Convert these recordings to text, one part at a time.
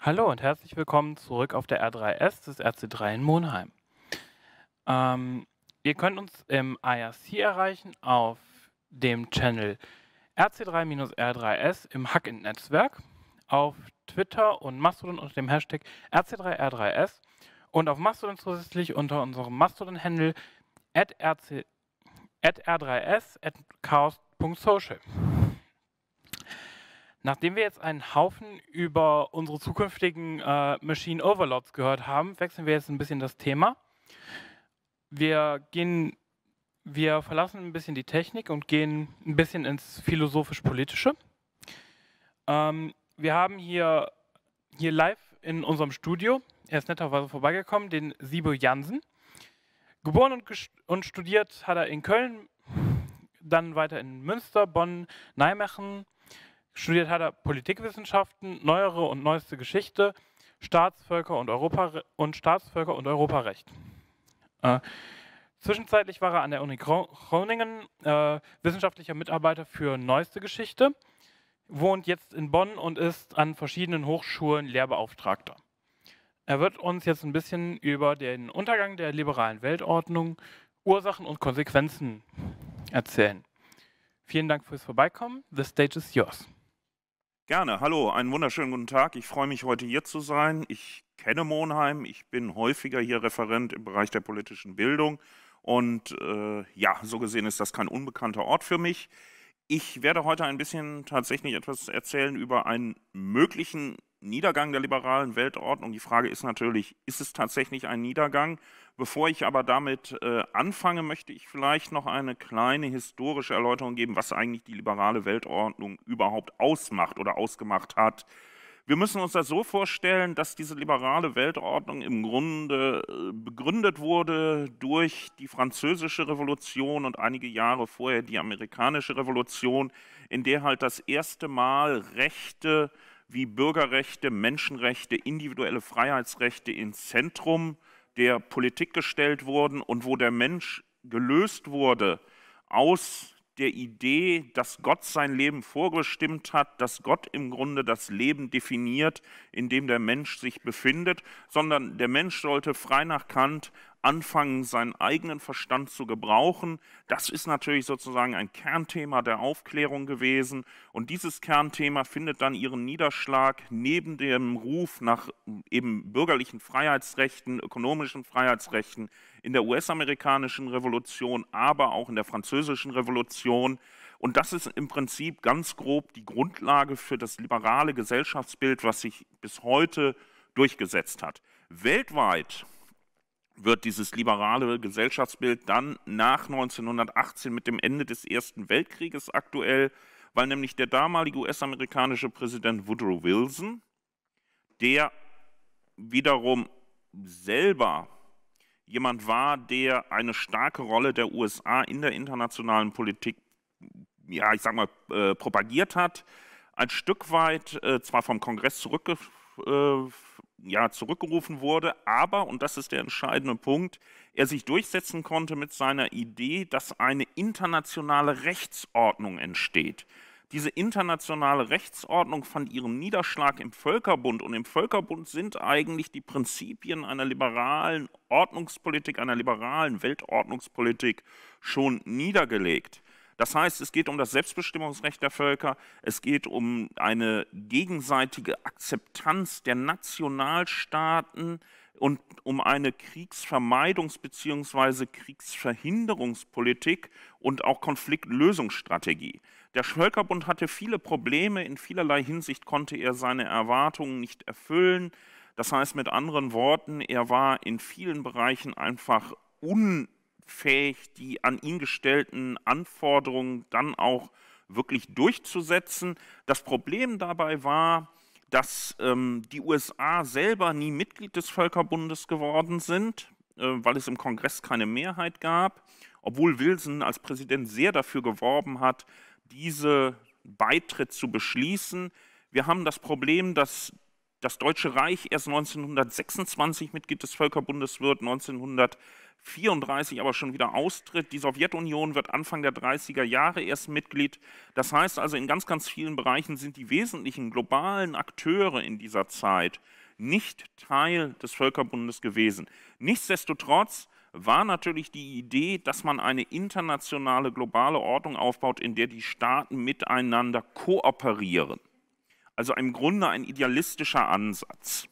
Hallo und herzlich willkommen zurück auf der R3S des RC3 in Monheim. Ähm, ihr könnt uns im IRC erreichen auf dem Channel RC3-R3S im Hack-In-Netzwerk, auf Twitter und Mastodon unter dem Hashtag RC3R3S und auf Mastodon zusätzlich unter unserem Mastodon-Handle at, r3s at chaos.social. Nachdem wir jetzt einen Haufen über unsere zukünftigen äh, Machine Overlords gehört haben, wechseln wir jetzt ein bisschen das Thema. Wir gehen, wir verlassen ein bisschen die Technik und gehen ein bisschen ins philosophisch-politische. Ähm, wir haben hier, hier live in unserem Studio, er ist netterweise vorbeigekommen, den Sibo Jansen. Geboren und, und studiert hat er in Köln, dann weiter in Münster, Bonn, Nijmegen. Studiert hat er Politikwissenschaften, neuere und neueste Geschichte, Staatsvölker und, Europa und Staatsvölker und Europarecht. Äh, zwischenzeitlich war er an der Uni Groningen äh, wissenschaftlicher Mitarbeiter für neueste Geschichte wohnt jetzt in Bonn und ist an verschiedenen Hochschulen Lehrbeauftragter. Er wird uns jetzt ein bisschen über den Untergang der liberalen Weltordnung, Ursachen und Konsequenzen erzählen. Vielen Dank fürs Vorbeikommen. The stage is yours. Gerne. Hallo, einen wunderschönen guten Tag. Ich freue mich, heute hier zu sein. Ich kenne Monheim. Ich bin häufiger hier Referent im Bereich der politischen Bildung. Und äh, ja, so gesehen ist das kein unbekannter Ort für mich. Ich werde heute ein bisschen tatsächlich etwas erzählen über einen möglichen Niedergang der liberalen Weltordnung. Die Frage ist natürlich, ist es tatsächlich ein Niedergang? Bevor ich aber damit äh, anfange, möchte ich vielleicht noch eine kleine historische Erläuterung geben, was eigentlich die liberale Weltordnung überhaupt ausmacht oder ausgemacht hat. Wir müssen uns das so vorstellen, dass diese liberale Weltordnung im Grunde äh, begründet wurde durch die französische Revolution und einige Jahre vorher die amerikanische Revolution, in der halt das erste Mal Rechte wie Bürgerrechte, Menschenrechte, individuelle Freiheitsrechte ins Zentrum der Politik gestellt wurden und wo der Mensch gelöst wurde aus der Idee, dass Gott sein Leben vorgestimmt hat, dass Gott im Grunde das Leben definiert, in dem der Mensch sich befindet, sondern der Mensch sollte frei nach Kant anfangen, seinen eigenen Verstand zu gebrauchen. Das ist natürlich sozusagen ein Kernthema der Aufklärung gewesen. Und dieses Kernthema findet dann ihren Niederschlag neben dem Ruf nach eben bürgerlichen Freiheitsrechten, ökonomischen Freiheitsrechten in der US-amerikanischen Revolution, aber auch in der französischen Revolution. Und das ist im Prinzip ganz grob die Grundlage für das liberale Gesellschaftsbild, was sich bis heute durchgesetzt hat. Weltweit wird dieses liberale Gesellschaftsbild dann nach 1918 mit dem Ende des Ersten Weltkrieges aktuell, weil nämlich der damalige US-amerikanische Präsident Woodrow Wilson, der wiederum selber jemand war, der eine starke Rolle der USA in der internationalen Politik, ja, ich sag mal, äh, propagiert hat, ein Stück weit äh, zwar vom Kongress zurückgeführt, äh, ja, zurückgerufen wurde, aber, und das ist der entscheidende Punkt, er sich durchsetzen konnte mit seiner Idee, dass eine internationale Rechtsordnung entsteht. Diese internationale Rechtsordnung fand ihren Niederschlag im Völkerbund und im Völkerbund sind eigentlich die Prinzipien einer liberalen Ordnungspolitik, einer liberalen Weltordnungspolitik schon niedergelegt. Das heißt, es geht um das Selbstbestimmungsrecht der Völker, es geht um eine gegenseitige Akzeptanz der Nationalstaaten und um eine Kriegsvermeidungs- bzw. Kriegsverhinderungspolitik und auch Konfliktlösungsstrategie. Der Völkerbund hatte viele Probleme, in vielerlei Hinsicht konnte er seine Erwartungen nicht erfüllen. Das heißt mit anderen Worten, er war in vielen Bereichen einfach un fähig, die an ihn gestellten Anforderungen dann auch wirklich durchzusetzen. Das Problem dabei war, dass ähm, die USA selber nie Mitglied des Völkerbundes geworden sind, äh, weil es im Kongress keine Mehrheit gab, obwohl Wilson als Präsident sehr dafür geworben hat, diese Beitritt zu beschließen. Wir haben das Problem, dass das Deutsche Reich erst 1926 Mitglied des Völkerbundes wird, 1926 1934 aber schon wieder austritt. Die Sowjetunion wird Anfang der 30er Jahre erst Mitglied. Das heißt also, in ganz, ganz vielen Bereichen sind die wesentlichen globalen Akteure in dieser Zeit nicht Teil des Völkerbundes gewesen. Nichtsdestotrotz war natürlich die Idee, dass man eine internationale, globale Ordnung aufbaut, in der die Staaten miteinander kooperieren. Also im Grunde ein idealistischer Ansatz.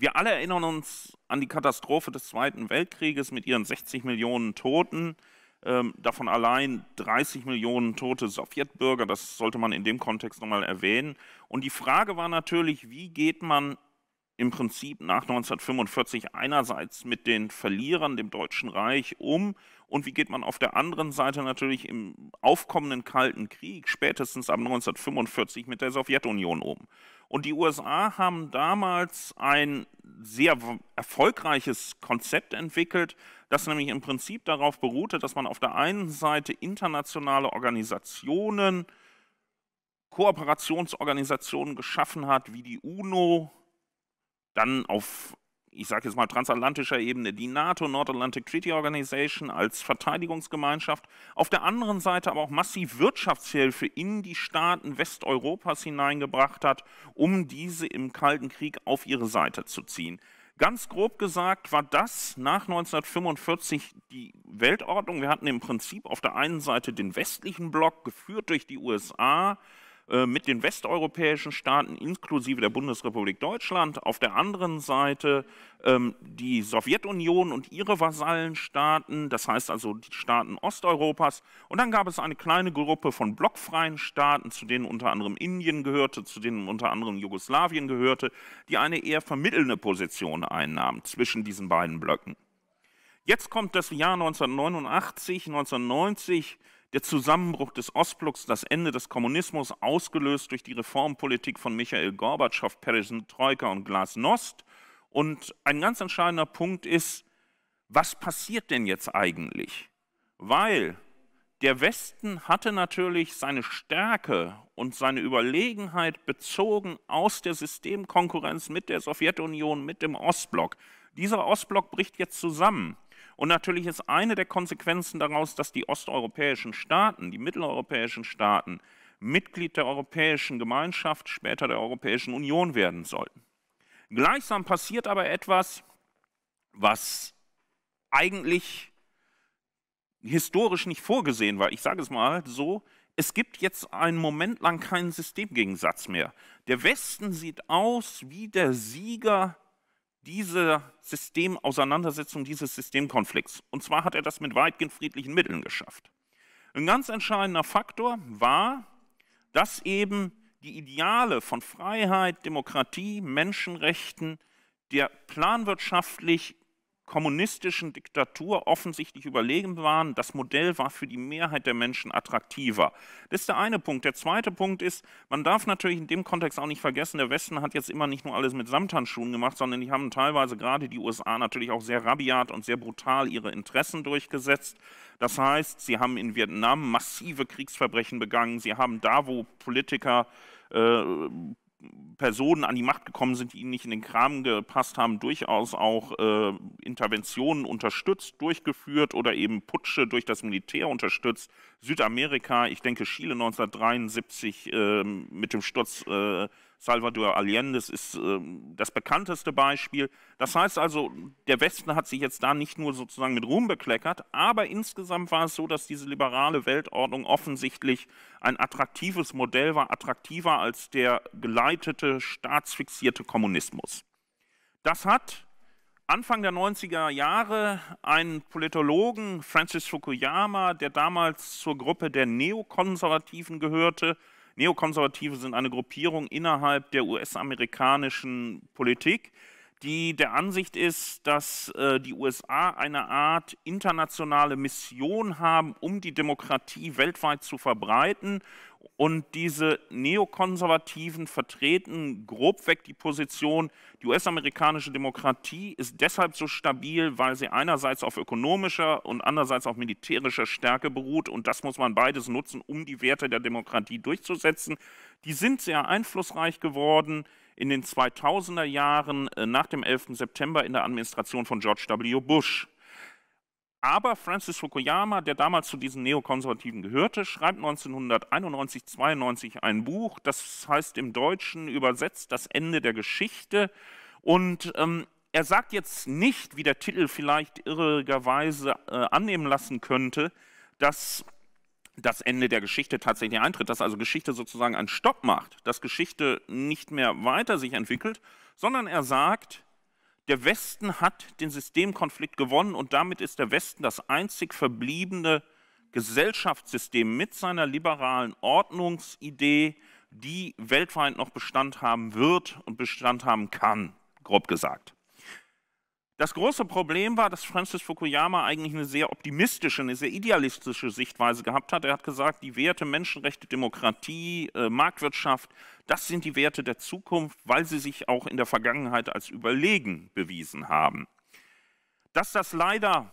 Wir alle erinnern uns an die Katastrophe des Zweiten Weltkrieges mit ihren 60 Millionen Toten, ähm, davon allein 30 Millionen tote Sowjetbürger, das sollte man in dem Kontext nochmal erwähnen. Und die Frage war natürlich, wie geht man im Prinzip nach 1945 einerseits mit den Verlierern, dem Deutschen Reich, um und wie geht man auf der anderen Seite natürlich im aufkommenden Kalten Krieg spätestens ab 1945 mit der Sowjetunion um. Und die USA haben damals ein sehr erfolgreiches Konzept entwickelt, das nämlich im Prinzip darauf beruhte, dass man auf der einen Seite internationale Organisationen, Kooperationsorganisationen geschaffen hat, wie die UNO, dann auf ich sage jetzt mal transatlantischer Ebene, die NATO, Nordatlantic Treaty Organization als Verteidigungsgemeinschaft, auf der anderen Seite aber auch massiv Wirtschaftshilfe in die Staaten Westeuropas hineingebracht hat, um diese im Kalten Krieg auf ihre Seite zu ziehen. Ganz grob gesagt war das nach 1945 die Weltordnung. Wir hatten im Prinzip auf der einen Seite den westlichen Block, geführt durch die USA, äh, mit den westeuropäischen Staaten inklusive der Bundesrepublik Deutschland, auf der anderen Seite ähm, die Sowjetunion und ihre Vasallenstaaten, das heißt also die Staaten Osteuropas. Und dann gab es eine kleine Gruppe von blockfreien Staaten, zu denen unter anderem Indien gehörte, zu denen unter anderem Jugoslawien gehörte, die eine eher vermittelnde Position einnahmen zwischen diesen beiden Blöcken. Jetzt kommt das Jahr 1989, 1990 der Zusammenbruch des Ostblocks, das Ende des Kommunismus, ausgelöst durch die Reformpolitik von Michael Gorbatschow, Perestroika und Glasnost. Und ein ganz entscheidender Punkt ist, was passiert denn jetzt eigentlich? Weil der Westen hatte natürlich seine Stärke und seine Überlegenheit bezogen aus der Systemkonkurrenz mit der Sowjetunion, mit dem Ostblock. Dieser Ostblock bricht jetzt zusammen. Und natürlich ist eine der Konsequenzen daraus, dass die osteuropäischen Staaten, die mitteleuropäischen Staaten, Mitglied der Europäischen Gemeinschaft, später der Europäischen Union werden sollten. Gleichsam passiert aber etwas, was eigentlich historisch nicht vorgesehen war. Ich sage es mal so, es gibt jetzt einen Moment lang keinen Systemgegensatz mehr. Der Westen sieht aus wie der Sieger dieser Systemauseinandersetzung, dieses Systemkonflikts. Und zwar hat er das mit weitgehend friedlichen Mitteln geschafft. Ein ganz entscheidender Faktor war, dass eben die Ideale von Freiheit, Demokratie, Menschenrechten der planwirtschaftlich kommunistischen Diktatur offensichtlich überlegen waren. Das Modell war für die Mehrheit der Menschen attraktiver. Das ist der eine Punkt. Der zweite Punkt ist, man darf natürlich in dem Kontext auch nicht vergessen, der Westen hat jetzt immer nicht nur alles mit Samthandschuhen gemacht, sondern die haben teilweise gerade die USA natürlich auch sehr rabiat und sehr brutal ihre Interessen durchgesetzt. Das heißt, sie haben in Vietnam massive Kriegsverbrechen begangen, sie haben da, wo Politiker äh, Personen an die Macht gekommen sind, die ihnen nicht in den Kram gepasst haben, durchaus auch äh, Interventionen unterstützt, durchgeführt oder eben Putsche durch das Militär unterstützt. Südamerika, ich denke Chile 1973 äh, mit dem Sturz äh, Salvador Allende ist äh, das bekannteste Beispiel. Das heißt also, der Westen hat sich jetzt da nicht nur sozusagen mit Ruhm bekleckert, aber insgesamt war es so, dass diese liberale Weltordnung offensichtlich ein attraktives Modell war, attraktiver als der geleitete, staatsfixierte Kommunismus. Das hat Anfang der 90er Jahre einen Politologen, Francis Fukuyama, der damals zur Gruppe der Neokonservativen gehörte, Neokonservative sind eine Gruppierung innerhalb der US-amerikanischen Politik, die der Ansicht ist, dass äh, die USA eine Art internationale Mission haben, um die Demokratie weltweit zu verbreiten. Und diese Neokonservativen vertreten grobweg die Position, die US-amerikanische Demokratie ist deshalb so stabil, weil sie einerseits auf ökonomischer und andererseits auf militärischer Stärke beruht. Und das muss man beides nutzen, um die Werte der Demokratie durchzusetzen. Die sind sehr einflussreich geworden in den 2000er Jahren äh, nach dem 11. September in der Administration von George W. Bush. Aber Francis Fukuyama, der damals zu diesen Neokonservativen gehörte, schreibt 1991, 92 ein Buch, das heißt im Deutschen übersetzt das Ende der Geschichte. Und ähm, er sagt jetzt nicht, wie der Titel vielleicht irrigerweise äh, annehmen lassen könnte, dass das Ende der Geschichte tatsächlich eintritt, dass also Geschichte sozusagen einen Stopp macht, dass Geschichte nicht mehr weiter sich entwickelt, sondern er sagt, der Westen hat den Systemkonflikt gewonnen und damit ist der Westen das einzig verbliebene Gesellschaftssystem mit seiner liberalen Ordnungsidee, die weltweit noch Bestand haben wird und Bestand haben kann, grob gesagt. Das große Problem war, dass Francis Fukuyama eigentlich eine sehr optimistische, eine sehr idealistische Sichtweise gehabt hat. Er hat gesagt, die Werte Menschenrechte, Demokratie, äh, Marktwirtschaft, das sind die Werte der Zukunft, weil sie sich auch in der Vergangenheit als überlegen bewiesen haben. Dass das leider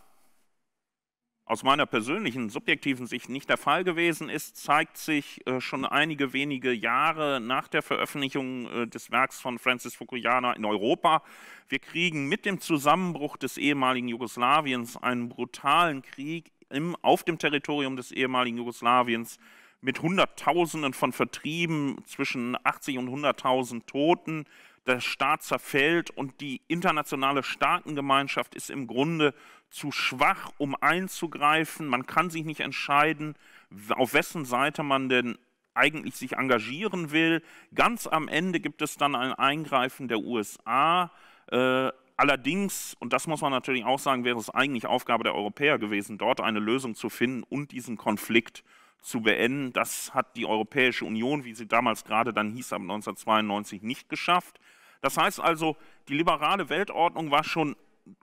aus meiner persönlichen, subjektiven Sicht nicht der Fall gewesen ist, zeigt sich äh, schon einige wenige Jahre nach der Veröffentlichung äh, des Werks von Francis Fukuyama in Europa. Wir kriegen mit dem Zusammenbruch des ehemaligen Jugoslawiens einen brutalen Krieg im, auf dem Territorium des ehemaligen Jugoslawiens mit Hunderttausenden von Vertrieben, zwischen 80 und 100.000 Toten. Der Staat zerfällt und die internationale Staatengemeinschaft ist im Grunde zu schwach, um einzugreifen. Man kann sich nicht entscheiden, auf wessen Seite man denn eigentlich sich engagieren will. Ganz am Ende gibt es dann ein Eingreifen der USA. Äh, allerdings, und das muss man natürlich auch sagen, wäre es eigentlich Aufgabe der Europäer gewesen, dort eine Lösung zu finden und diesen Konflikt zu beenden. Das hat die Europäische Union, wie sie damals gerade dann hieß, ab 1992 nicht geschafft. Das heißt also, die liberale Weltordnung war schon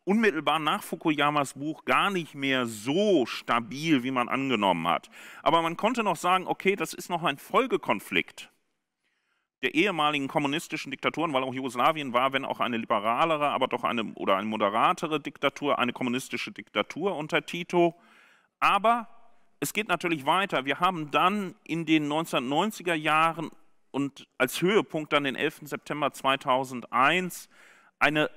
unmittelbar nach Fukuyamas Buch gar nicht mehr so stabil, wie man angenommen hat. Aber man konnte noch sagen, okay, das ist noch ein Folgekonflikt der ehemaligen kommunistischen Diktaturen, weil auch Jugoslawien war, wenn auch eine liberalere, aber doch eine oder eine moderatere Diktatur, eine kommunistische Diktatur unter Tito. Aber es geht natürlich weiter. Wir haben dann in den 1990er Jahren und als Höhepunkt dann den 11. September 2001 eine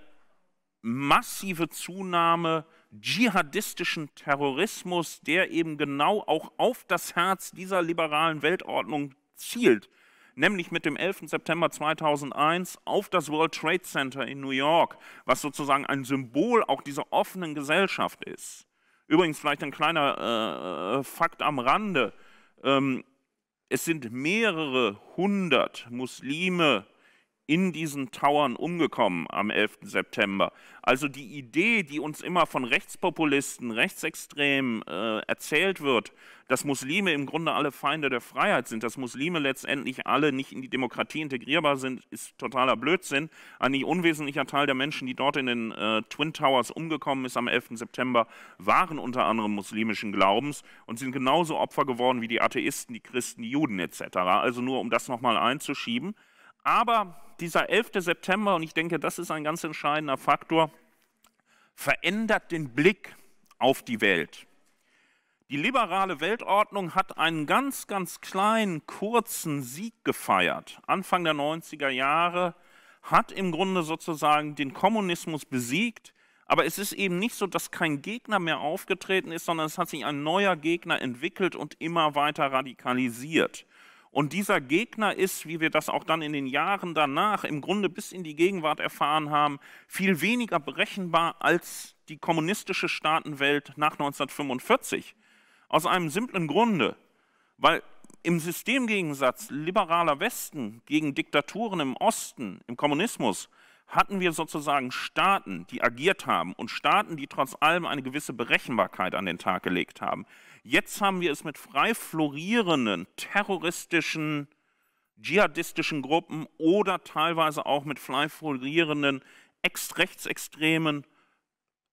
massive Zunahme dschihadistischen Terrorismus, der eben genau auch auf das Herz dieser liberalen Weltordnung zielt, nämlich mit dem 11. September 2001 auf das World Trade Center in New York, was sozusagen ein Symbol auch dieser offenen Gesellschaft ist. Übrigens vielleicht ein kleiner äh, Fakt am Rande. Ähm, es sind mehrere hundert Muslime in diesen Towern umgekommen am 11. September. Also die Idee, die uns immer von Rechtspopulisten, Rechtsextremen äh, erzählt wird, dass Muslime im Grunde alle Feinde der Freiheit sind, dass Muslime letztendlich alle nicht in die Demokratie integrierbar sind, ist totaler Blödsinn. Ein nicht unwesentlicher Teil der Menschen, die dort in den äh, Twin Towers umgekommen ist am 11. September, waren unter anderem muslimischen Glaubens und sind genauso Opfer geworden wie die Atheisten, die Christen, die Juden etc. Also nur um das nochmal einzuschieben. Aber dieser 11. September, und ich denke, das ist ein ganz entscheidender Faktor, verändert den Blick auf die Welt. Die liberale Weltordnung hat einen ganz, ganz kleinen, kurzen Sieg gefeiert. Anfang der 90er Jahre hat im Grunde sozusagen den Kommunismus besiegt. Aber es ist eben nicht so, dass kein Gegner mehr aufgetreten ist, sondern es hat sich ein neuer Gegner entwickelt und immer weiter radikalisiert. Und dieser Gegner ist, wie wir das auch dann in den Jahren danach im Grunde bis in die Gegenwart erfahren haben, viel weniger berechenbar als die kommunistische Staatenwelt nach 1945. Aus einem simplen Grunde, weil im Systemgegensatz liberaler Westen gegen Diktaturen im Osten, im Kommunismus, hatten wir sozusagen Staaten, die agiert haben und Staaten, die trotz allem eine gewisse Berechenbarkeit an den Tag gelegt haben jetzt haben wir es mit frei florierenden terroristischen, dschihadistischen Gruppen oder teilweise auch mit frei florierenden rechtsextremen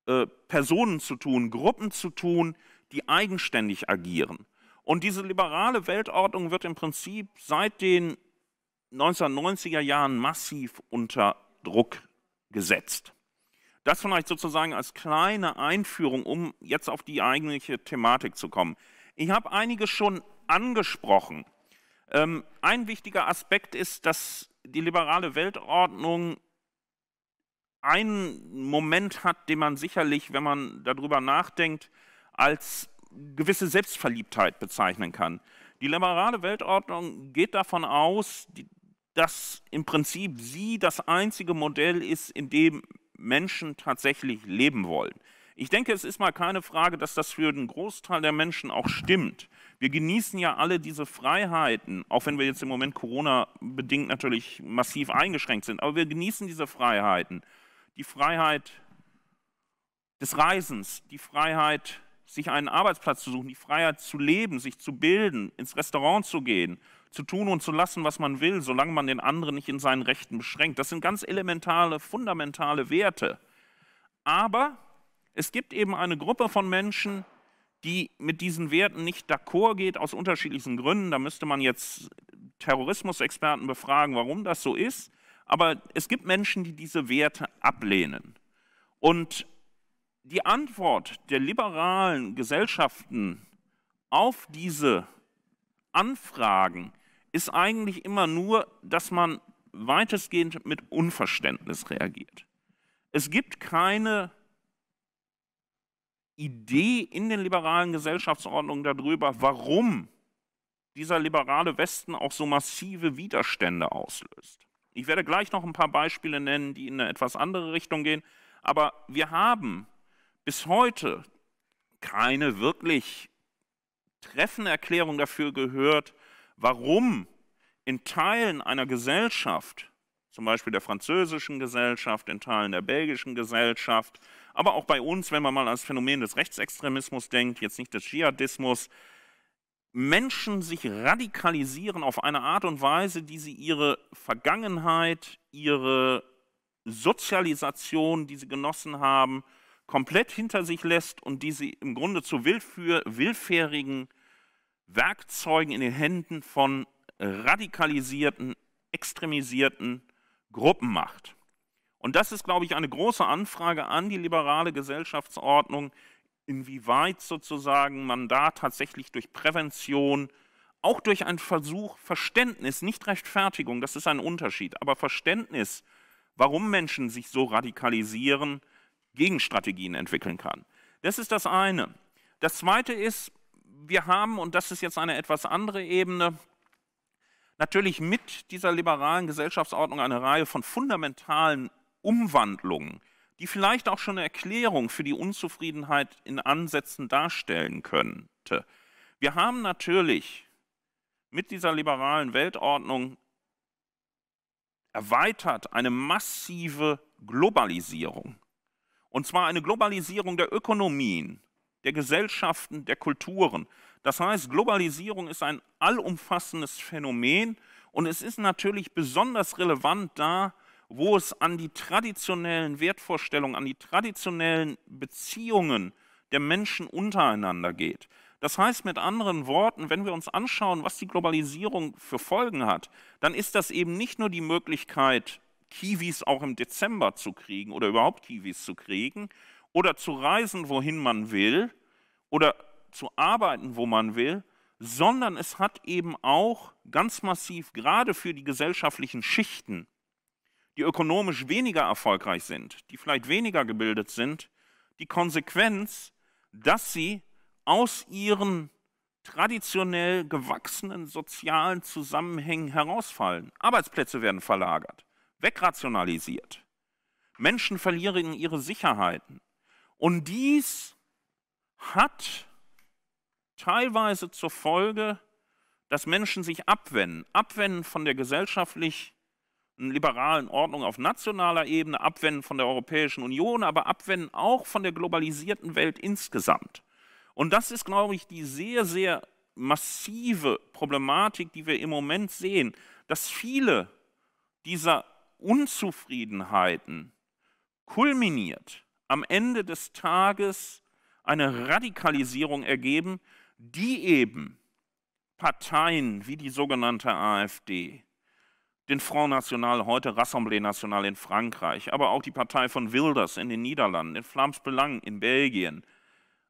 äh, Personen zu tun, Gruppen zu tun, die eigenständig agieren. Und diese liberale Weltordnung wird im Prinzip seit den 1990er Jahren massiv unter Druck gesetzt. Das vielleicht sozusagen als kleine Einführung, um jetzt auf die eigentliche Thematik zu kommen. Ich habe einige schon angesprochen. Ähm, ein wichtiger Aspekt ist, dass die liberale Weltordnung einen Moment hat, den man sicherlich, wenn man darüber nachdenkt, als gewisse Selbstverliebtheit bezeichnen kann. Die liberale Weltordnung geht davon aus, dass im Prinzip sie das einzige Modell ist, in dem Menschen tatsächlich leben wollen. Ich denke, es ist mal keine Frage, dass das für den Großteil der Menschen auch stimmt. Wir genießen ja alle diese Freiheiten, auch wenn wir jetzt im Moment Corona-bedingt natürlich massiv eingeschränkt sind, aber wir genießen diese Freiheiten. Die Freiheit des Reisens, die Freiheit, sich einen Arbeitsplatz zu suchen, die Freiheit zu leben, sich zu bilden, ins Restaurant zu gehen, zu tun und zu lassen, was man will, solange man den anderen nicht in seinen Rechten beschränkt. Das sind ganz elementale, fundamentale Werte. Aber es gibt eben eine Gruppe von Menschen, die mit diesen Werten nicht d'accord geht, aus unterschiedlichen Gründen. Da müsste man jetzt Terrorismusexperten befragen, warum das so ist. Aber es gibt Menschen, die diese Werte ablehnen. Und die Antwort der liberalen Gesellschaften auf diese Anfragen ist eigentlich immer nur, dass man weitestgehend mit Unverständnis reagiert. Es gibt keine Idee in den liberalen Gesellschaftsordnungen darüber, warum dieser liberale Westen auch so massive Widerstände auslöst. Ich werde gleich noch ein paar Beispiele nennen, die in eine etwas andere Richtung gehen, aber wir haben bis heute keine wirklich treffende Erklärung dafür gehört, warum in Teilen einer Gesellschaft, zum Beispiel der französischen Gesellschaft, in Teilen der belgischen Gesellschaft, aber auch bei uns, wenn man mal ans Phänomen des Rechtsextremismus denkt, jetzt nicht des Dschihadismus, Menschen sich radikalisieren auf eine Art und Weise, die sie ihre Vergangenheit, ihre Sozialisation, die sie genossen haben, komplett hinter sich lässt und die sie im Grunde zu willfährigen Werkzeugen in den Händen von radikalisierten, extremisierten Gruppen macht. Und das ist, glaube ich, eine große Anfrage an die liberale Gesellschaftsordnung, inwieweit sozusagen man da tatsächlich durch Prävention, auch durch einen Versuch, Verständnis, nicht Rechtfertigung, das ist ein Unterschied, aber Verständnis, warum Menschen sich so radikalisieren, Gegenstrategien entwickeln kann. Das ist das eine. Das zweite ist, wir haben, und das ist jetzt eine etwas andere Ebene, natürlich mit dieser liberalen Gesellschaftsordnung eine Reihe von fundamentalen Umwandlungen, die vielleicht auch schon eine Erklärung für die Unzufriedenheit in Ansätzen darstellen könnte. Wir haben natürlich mit dieser liberalen Weltordnung erweitert eine massive Globalisierung. Und zwar eine Globalisierung der Ökonomien, der Gesellschaften, der Kulturen. Das heißt, Globalisierung ist ein allumfassendes Phänomen und es ist natürlich besonders relevant da, wo es an die traditionellen Wertvorstellungen, an die traditionellen Beziehungen der Menschen untereinander geht. Das heißt mit anderen Worten, wenn wir uns anschauen, was die Globalisierung für Folgen hat, dann ist das eben nicht nur die Möglichkeit, Kiwis auch im Dezember zu kriegen oder überhaupt Kiwis zu kriegen, oder zu reisen, wohin man will oder zu arbeiten, wo man will, sondern es hat eben auch ganz massiv, gerade für die gesellschaftlichen Schichten, die ökonomisch weniger erfolgreich sind, die vielleicht weniger gebildet sind, die Konsequenz, dass sie aus ihren traditionell gewachsenen sozialen Zusammenhängen herausfallen. Arbeitsplätze werden verlagert, wegrationalisiert. Menschen verlieren ihre Sicherheiten. Und dies hat teilweise zur Folge, dass Menschen sich abwenden, abwenden von der gesellschaftlich liberalen Ordnung auf nationaler Ebene, abwenden von der Europäischen Union, aber abwenden auch von der globalisierten Welt insgesamt. Und das ist, glaube ich, die sehr, sehr massive Problematik, die wir im Moment sehen, dass viele dieser Unzufriedenheiten kulminiert am Ende des Tages eine Radikalisierung ergeben, die eben Parteien wie die sogenannte AfD, den Front National, heute Rassemblée Nationale in Frankreich, aber auch die Partei von Wilders in den Niederlanden, in Flams Belang in Belgien,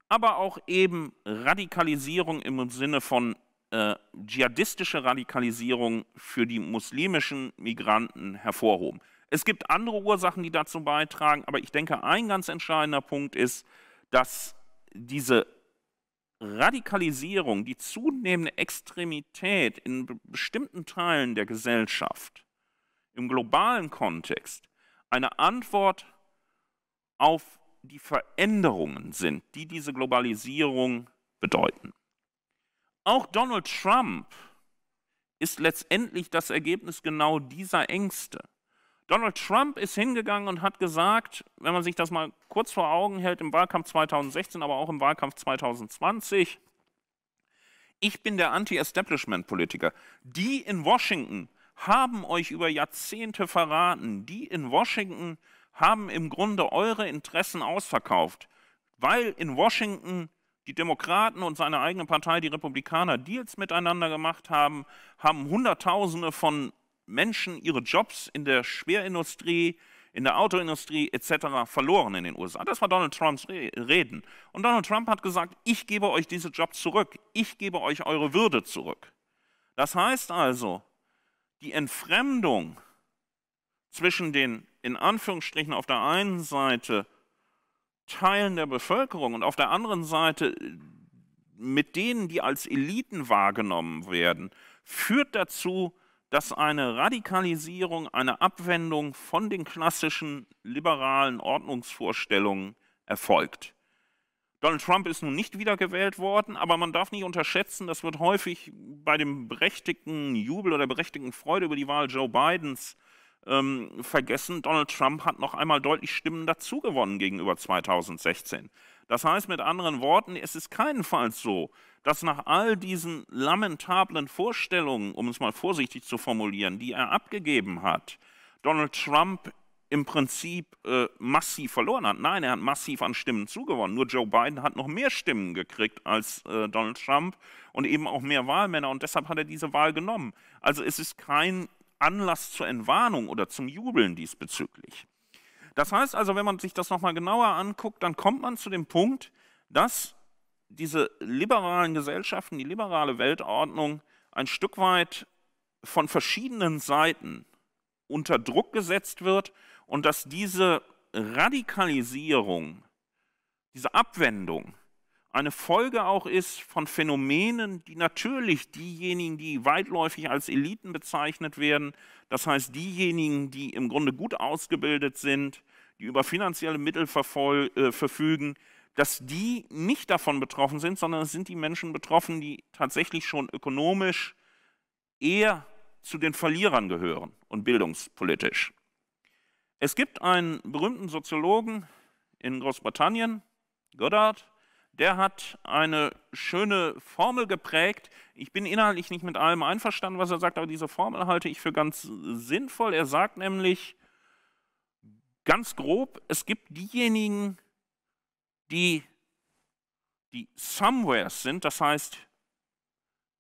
aber auch eben Radikalisierung im Sinne von äh, dschihadistische Radikalisierung für die muslimischen Migranten hervorhoben. Es gibt andere Ursachen, die dazu beitragen, aber ich denke, ein ganz entscheidender Punkt ist, dass diese Radikalisierung, die zunehmende Extremität in bestimmten Teilen der Gesellschaft im globalen Kontext eine Antwort auf die Veränderungen sind, die diese Globalisierung bedeuten. Auch Donald Trump ist letztendlich das Ergebnis genau dieser Ängste. Donald Trump ist hingegangen und hat gesagt, wenn man sich das mal kurz vor Augen hält, im Wahlkampf 2016, aber auch im Wahlkampf 2020, ich bin der Anti-Establishment-Politiker. Die in Washington haben euch über Jahrzehnte verraten. Die in Washington haben im Grunde eure Interessen ausverkauft, weil in Washington die Demokraten und seine eigene Partei, die Republikaner, Deals miteinander gemacht haben, haben Hunderttausende von Menschen ihre Jobs in der Schwerindustrie, in der Autoindustrie etc. verloren in den USA. Das war Donald Trumps Reden. Und Donald Trump hat gesagt, ich gebe euch diese Jobs zurück, ich gebe euch eure Würde zurück. Das heißt also, die Entfremdung zwischen den in Anführungsstrichen auf der einen Seite Teilen der Bevölkerung und auf der anderen Seite mit denen, die als Eliten wahrgenommen werden, führt dazu, dass eine Radikalisierung, eine Abwendung von den klassischen liberalen Ordnungsvorstellungen erfolgt. Donald Trump ist nun nicht wiedergewählt worden, aber man darf nicht unterschätzen, das wird häufig bei dem berechtigten Jubel oder berechtigten Freude über die Wahl Joe Bidens ähm, vergessen, Donald Trump hat noch einmal deutlich Stimmen dazugewonnen gegenüber 2016. Das heißt mit anderen Worten, es ist keinenfalls so, dass nach all diesen lamentablen Vorstellungen, um es mal vorsichtig zu formulieren, die er abgegeben hat, Donald Trump im Prinzip äh, massiv verloren hat. Nein, er hat massiv an Stimmen zugewonnen. Nur Joe Biden hat noch mehr Stimmen gekriegt als äh, Donald Trump und eben auch mehr Wahlmänner und deshalb hat er diese Wahl genommen. Also es ist kein Anlass zur Entwarnung oder zum Jubeln diesbezüglich. Das heißt also, wenn man sich das nochmal genauer anguckt, dann kommt man zu dem Punkt, dass diese liberalen Gesellschaften, die liberale Weltordnung ein Stück weit von verschiedenen Seiten unter Druck gesetzt wird und dass diese Radikalisierung, diese Abwendung eine Folge auch ist von Phänomenen, die natürlich diejenigen, die weitläufig als Eliten bezeichnet werden, das heißt diejenigen, die im Grunde gut ausgebildet sind, die über finanzielle Mittel äh, verfügen, dass die nicht davon betroffen sind, sondern es sind die Menschen betroffen, die tatsächlich schon ökonomisch eher zu den Verlierern gehören und bildungspolitisch. Es gibt einen berühmten Soziologen in Großbritannien, Goddard, der hat eine schöne Formel geprägt. Ich bin inhaltlich nicht mit allem einverstanden, was er sagt, aber diese Formel halte ich für ganz sinnvoll. Er sagt nämlich ganz grob, es gibt diejenigen, die, die somewhere sind, das heißt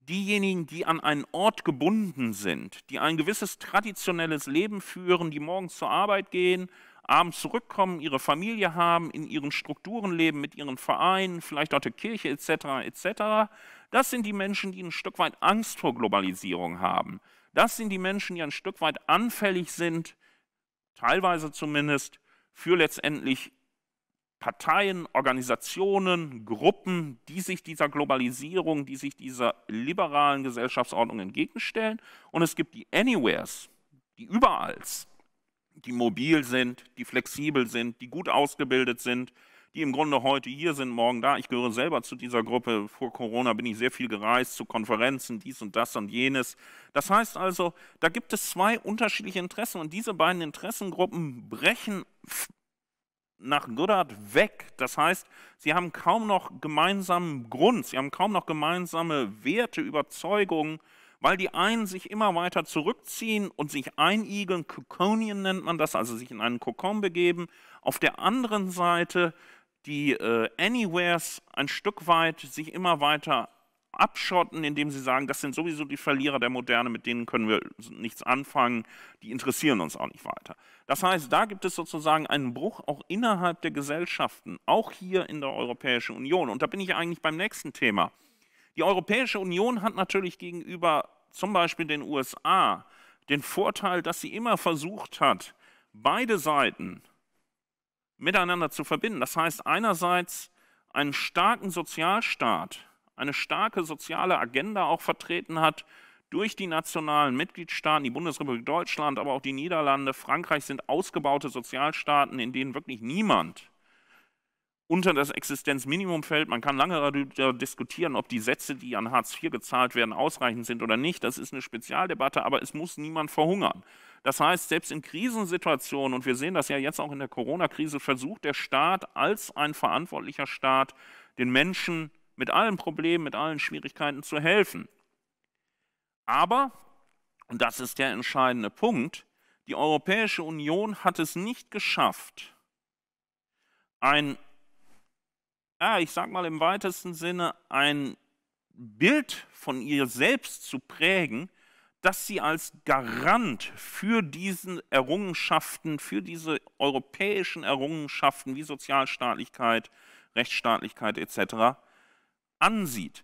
diejenigen, die an einen Ort gebunden sind, die ein gewisses traditionelles Leben führen, die morgens zur Arbeit gehen abends zurückkommen, ihre Familie haben, in ihren Strukturen leben, mit ihren Vereinen, vielleicht auch der Kirche etc. etc. Das sind die Menschen, die ein Stück weit Angst vor Globalisierung haben. Das sind die Menschen, die ein Stück weit anfällig sind, teilweise zumindest, für letztendlich Parteien, Organisationen, Gruppen, die sich dieser Globalisierung, die sich dieser liberalen Gesellschaftsordnung entgegenstellen. Und es gibt die Anywheres, die Überalls die mobil sind, die flexibel sind, die gut ausgebildet sind, die im Grunde heute hier sind, morgen da. Ich gehöre selber zu dieser Gruppe. Vor Corona bin ich sehr viel gereist zu Konferenzen, dies und das und jenes. Das heißt also, da gibt es zwei unterschiedliche Interessen und diese beiden Interessengruppen brechen nach Goddard weg. Das heißt, sie haben kaum noch gemeinsamen Grund, sie haben kaum noch gemeinsame Werte, Überzeugungen, weil die einen sich immer weiter zurückziehen und sich einigeln, Kokonien nennt man das, also sich in einen Kokon begeben. Auf der anderen Seite die äh, Anywheres ein Stück weit sich immer weiter abschotten, indem sie sagen, das sind sowieso die Verlierer der Moderne, mit denen können wir nichts anfangen, die interessieren uns auch nicht weiter. Das heißt, da gibt es sozusagen einen Bruch auch innerhalb der Gesellschaften, auch hier in der Europäischen Union. Und da bin ich eigentlich beim nächsten Thema. Die Europäische Union hat natürlich gegenüber zum Beispiel den USA den Vorteil, dass sie immer versucht hat, beide Seiten miteinander zu verbinden. Das heißt einerseits einen starken Sozialstaat, eine starke soziale Agenda auch vertreten hat durch die nationalen Mitgliedstaaten, die Bundesrepublik Deutschland, aber auch die Niederlande, Frankreich sind ausgebaute Sozialstaaten, in denen wirklich niemand unter das Existenzminimum fällt. Man kann lange darüber diskutieren, ob die Sätze, die an Hartz IV gezahlt werden, ausreichend sind oder nicht. Das ist eine Spezialdebatte, aber es muss niemand verhungern. Das heißt, selbst in Krisensituationen, und wir sehen das ja jetzt auch in der Corona-Krise, versucht der Staat als ein verantwortlicher Staat den Menschen mit allen Problemen, mit allen Schwierigkeiten zu helfen. Aber, und das ist der entscheidende Punkt, die Europäische Union hat es nicht geschafft, ein ah, ich sage mal im weitesten Sinne, ein Bild von ihr selbst zu prägen, dass sie als Garant für diese Errungenschaften, für diese europäischen Errungenschaften wie Sozialstaatlichkeit, Rechtsstaatlichkeit etc. ansieht.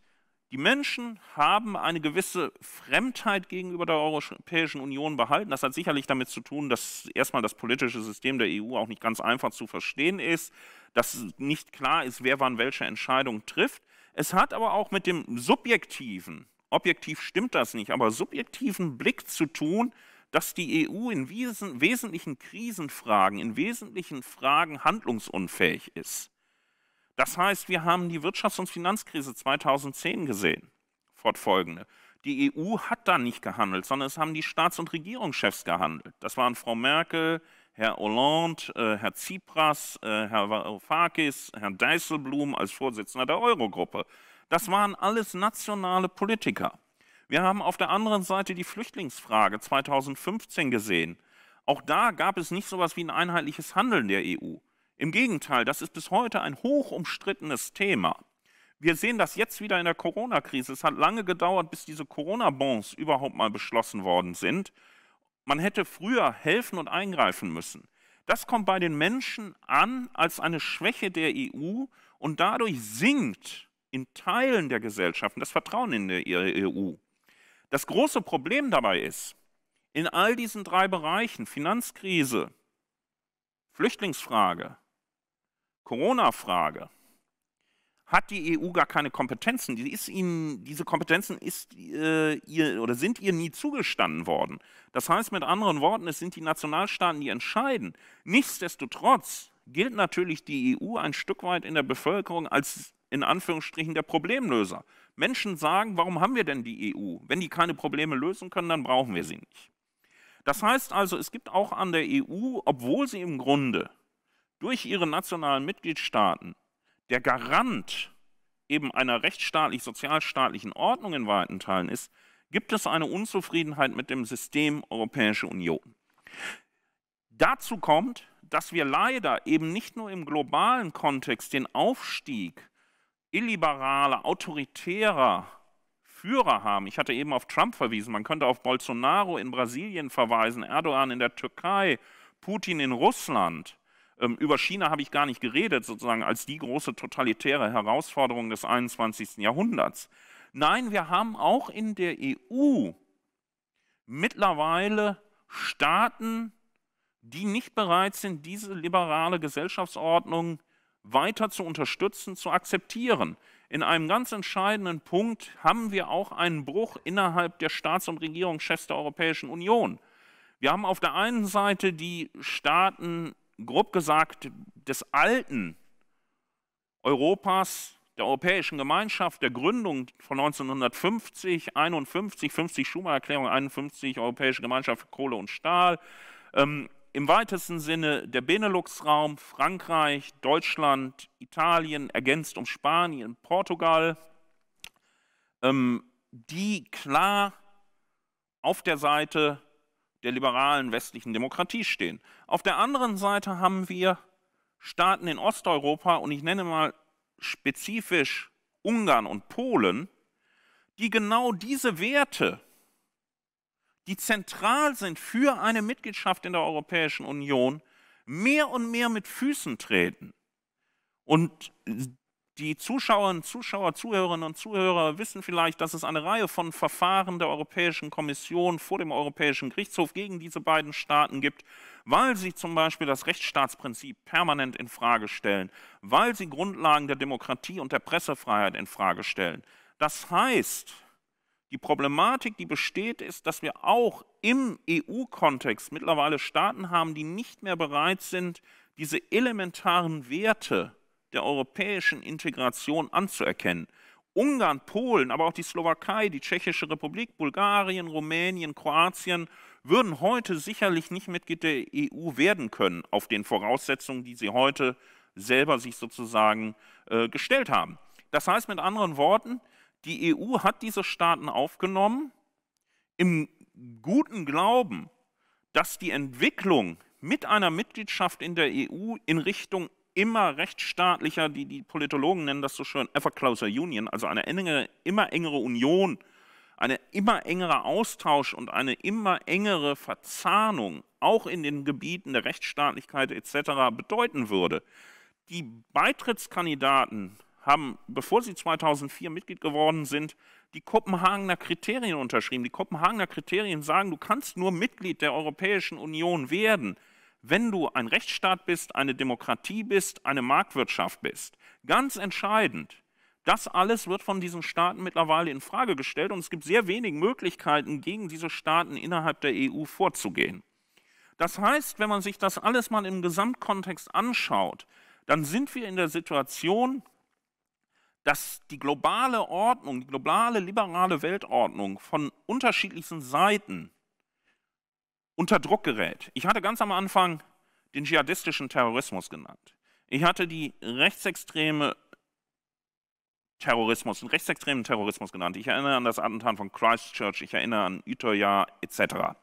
Die Menschen haben eine gewisse Fremdheit gegenüber der Europäischen Union behalten. Das hat sicherlich damit zu tun, dass erstmal das politische System der EU auch nicht ganz einfach zu verstehen ist, dass nicht klar ist, wer wann welche Entscheidung trifft. Es hat aber auch mit dem subjektiven, objektiv stimmt das nicht, aber subjektiven Blick zu tun, dass die EU in wesentlichen Krisenfragen, in wesentlichen Fragen handlungsunfähig ist. Das heißt, wir haben die Wirtschafts- und Finanzkrise 2010 gesehen, fortfolgende. Die EU hat da nicht gehandelt, sondern es haben die Staats- und Regierungschefs gehandelt. Das waren Frau Merkel, Herr Hollande, äh, Herr Tsipras, äh, Herr Varoufakis, Herr Dijsselbloem als Vorsitzender der Eurogruppe. Das waren alles nationale Politiker. Wir haben auf der anderen Seite die Flüchtlingsfrage 2015 gesehen. Auch da gab es nicht so etwas wie ein einheitliches Handeln der EU. Im Gegenteil, das ist bis heute ein hoch umstrittenes Thema. Wir sehen das jetzt wieder in der Corona-Krise. Es hat lange gedauert, bis diese Corona-Bonds überhaupt mal beschlossen worden sind. Man hätte früher helfen und eingreifen müssen. Das kommt bei den Menschen an als eine Schwäche der EU und dadurch sinkt in Teilen der Gesellschaften das Vertrauen in die EU. Das große Problem dabei ist, in all diesen drei Bereichen, Finanzkrise, Flüchtlingsfrage Corona-Frage hat die EU gar keine Kompetenzen. Die ihnen, diese Kompetenzen ist, äh, ihr, oder sind ihr nie zugestanden worden. Das heißt mit anderen Worten, es sind die Nationalstaaten, die entscheiden. Nichtsdestotrotz gilt natürlich die EU ein Stück weit in der Bevölkerung als in Anführungsstrichen der Problemlöser. Menschen sagen, warum haben wir denn die EU? Wenn die keine Probleme lösen können, dann brauchen wir sie nicht. Das heißt also, es gibt auch an der EU, obwohl sie im Grunde durch ihre nationalen Mitgliedstaaten der Garant eben einer rechtsstaatlich, sozialstaatlichen Ordnung in weiten Teilen ist, gibt es eine Unzufriedenheit mit dem System Europäische Union. Dazu kommt, dass wir leider eben nicht nur im globalen Kontext den Aufstieg illiberaler, autoritärer Führer haben. Ich hatte eben auf Trump verwiesen, man könnte auf Bolsonaro in Brasilien verweisen, Erdogan in der Türkei, Putin in Russland. Ähm, über China habe ich gar nicht geredet, sozusagen als die große totalitäre Herausforderung des 21. Jahrhunderts. Nein, wir haben auch in der EU mittlerweile Staaten, die nicht bereit sind, diese liberale Gesellschaftsordnung weiter zu unterstützen, zu akzeptieren. In einem ganz entscheidenden Punkt haben wir auch einen Bruch innerhalb der Staats- und Regierungschefs der Europäischen Union. Wir haben auf der einen Seite die Staaten grob gesagt des alten Europas, der Europäischen Gemeinschaft, der Gründung von 1950, 51, 50 Schumann-Erklärung, 51 Europäische Gemeinschaft für Kohle und Stahl, ähm, im weitesten Sinne der Benelux-Raum, Frankreich, Deutschland, Italien, ergänzt um Spanien, Portugal, ähm, die klar auf der Seite der liberalen westlichen Demokratie stehen. Auf der anderen Seite haben wir Staaten in Osteuropa und ich nenne mal spezifisch Ungarn und Polen, die genau diese Werte, die zentral sind für eine Mitgliedschaft in der Europäischen Union, mehr und mehr mit Füßen treten. Und die Zuschauerinnen, Zuschauer, Zuhörerinnen und Zuhörer wissen vielleicht, dass es eine Reihe von Verfahren der Europäischen Kommission vor dem Europäischen Gerichtshof gegen diese beiden Staaten gibt, weil sie zum Beispiel das Rechtsstaatsprinzip permanent in Frage stellen, weil sie Grundlagen der Demokratie und der Pressefreiheit in Frage stellen. Das heißt, die Problematik, die besteht, ist, dass wir auch im EU-Kontext mittlerweile Staaten haben, die nicht mehr bereit sind, diese elementaren Werte zu der europäischen Integration anzuerkennen. Ungarn, Polen, aber auch die Slowakei, die Tschechische Republik, Bulgarien, Rumänien, Kroatien würden heute sicherlich nicht Mitglied der EU werden können, auf den Voraussetzungen, die sie heute selber sich sozusagen äh, gestellt haben. Das heißt mit anderen Worten, die EU hat diese Staaten aufgenommen im guten Glauben, dass die Entwicklung mit einer Mitgliedschaft in der EU in Richtung immer rechtsstaatlicher, die, die Politologen nennen das so schön, ever closer union, also eine enge, immer engere Union, eine immer engere Austausch und eine immer engere Verzahnung, auch in den Gebieten der Rechtsstaatlichkeit etc., bedeuten würde. Die Beitrittskandidaten haben, bevor sie 2004 Mitglied geworden sind, die Kopenhagener Kriterien unterschrieben. Die Kopenhagener Kriterien sagen, du kannst nur Mitglied der Europäischen Union werden, wenn du ein Rechtsstaat bist, eine Demokratie bist, eine Marktwirtschaft bist. Ganz entscheidend. Das alles wird von diesen Staaten mittlerweile in Frage gestellt und es gibt sehr wenige Möglichkeiten, gegen diese Staaten innerhalb der EU vorzugehen. Das heißt, wenn man sich das alles mal im Gesamtkontext anschaut, dann sind wir in der Situation, dass die globale Ordnung, die globale liberale Weltordnung von unterschiedlichsten Seiten unter Druck gerät. Ich hatte ganz am Anfang den dschihadistischen Terrorismus genannt. Ich hatte die rechtsextreme Terrorismus, den rechtsextremen Terrorismus genannt. Ich erinnere an das Attentat von Christchurch, ich erinnere an Utøya etc.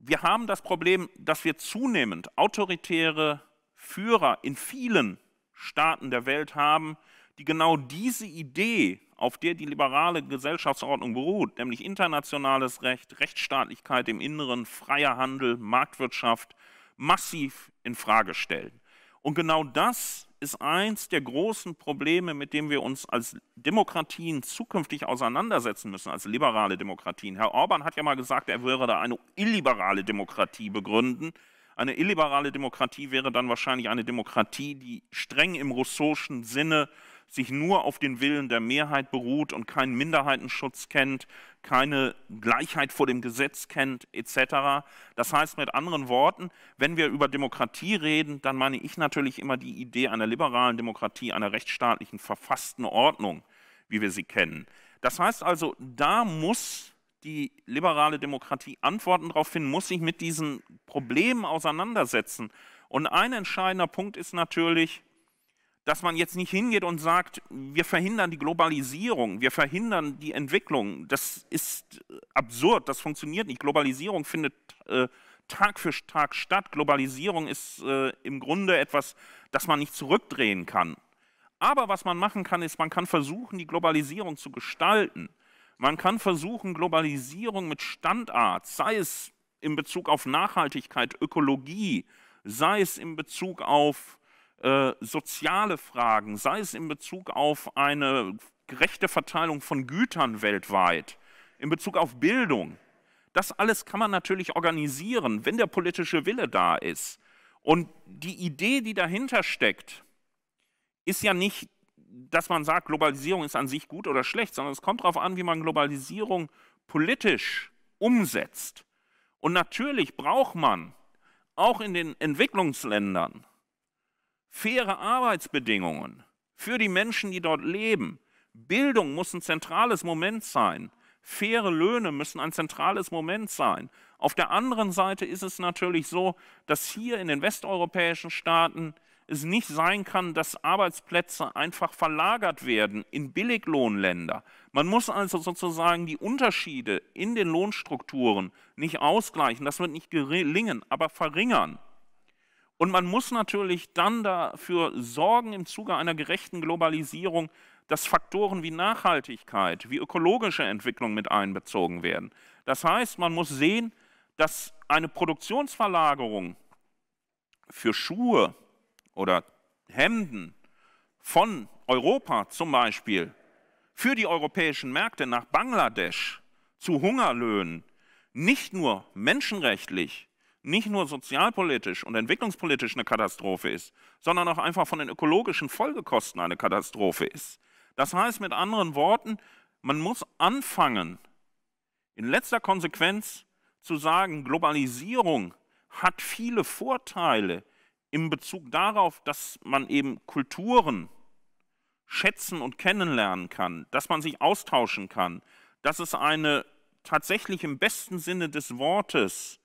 Wir haben das Problem, dass wir zunehmend autoritäre Führer in vielen Staaten der Welt haben, die genau diese Idee, auf der die liberale Gesellschaftsordnung beruht, nämlich internationales Recht, Rechtsstaatlichkeit im Inneren, freier Handel, Marktwirtschaft, massiv in Frage stellen. Und genau das ist eins der großen Probleme, mit dem wir uns als Demokratien zukünftig auseinandersetzen müssen, als liberale Demokratien. Herr Orban hat ja mal gesagt, er würde da eine illiberale Demokratie begründen. Eine illiberale Demokratie wäre dann wahrscheinlich eine Demokratie, die streng im russischen Sinne sich nur auf den Willen der Mehrheit beruht und keinen Minderheitenschutz kennt, keine Gleichheit vor dem Gesetz kennt, etc. Das heißt mit anderen Worten, wenn wir über Demokratie reden, dann meine ich natürlich immer die Idee einer liberalen Demokratie, einer rechtsstaatlichen, verfassten Ordnung, wie wir sie kennen. Das heißt also, da muss die liberale Demokratie Antworten darauf finden, muss sich mit diesen Problemen auseinandersetzen. Und ein entscheidender Punkt ist natürlich, dass man jetzt nicht hingeht und sagt, wir verhindern die Globalisierung, wir verhindern die Entwicklung. Das ist absurd, das funktioniert nicht. Globalisierung findet äh, Tag für Tag statt. Globalisierung ist äh, im Grunde etwas, das man nicht zurückdrehen kann. Aber was man machen kann, ist, man kann versuchen, die Globalisierung zu gestalten. Man kann versuchen, Globalisierung mit Standart, sei es in Bezug auf Nachhaltigkeit, Ökologie, sei es in Bezug auf äh, soziale Fragen, sei es in Bezug auf eine gerechte Verteilung von Gütern weltweit, in Bezug auf Bildung. Das alles kann man natürlich organisieren, wenn der politische Wille da ist. Und die Idee, die dahinter steckt, ist ja nicht, dass man sagt, Globalisierung ist an sich gut oder schlecht, sondern es kommt darauf an, wie man Globalisierung politisch umsetzt. Und natürlich braucht man auch in den Entwicklungsländern faire Arbeitsbedingungen für die Menschen, die dort leben. Bildung muss ein zentrales Moment sein. Faire Löhne müssen ein zentrales Moment sein. Auf der anderen Seite ist es natürlich so, dass hier in den westeuropäischen Staaten es nicht sein kann, dass Arbeitsplätze einfach verlagert werden in Billiglohnländer. Man muss also sozusagen die Unterschiede in den Lohnstrukturen nicht ausgleichen, das wird nicht gelingen, aber verringern. Und man muss natürlich dann dafür sorgen im Zuge einer gerechten Globalisierung, dass Faktoren wie Nachhaltigkeit, wie ökologische Entwicklung mit einbezogen werden. Das heißt, man muss sehen, dass eine Produktionsverlagerung für Schuhe oder Hemden von Europa zum Beispiel für die europäischen Märkte nach Bangladesch zu Hungerlöhnen nicht nur menschenrechtlich, nicht nur sozialpolitisch und entwicklungspolitisch eine Katastrophe ist, sondern auch einfach von den ökologischen Folgekosten eine Katastrophe ist. Das heißt mit anderen Worten, man muss anfangen, in letzter Konsequenz zu sagen, Globalisierung hat viele Vorteile in Bezug darauf, dass man eben Kulturen schätzen und kennenlernen kann, dass man sich austauschen kann, dass es eine tatsächlich im besten Sinne des Wortes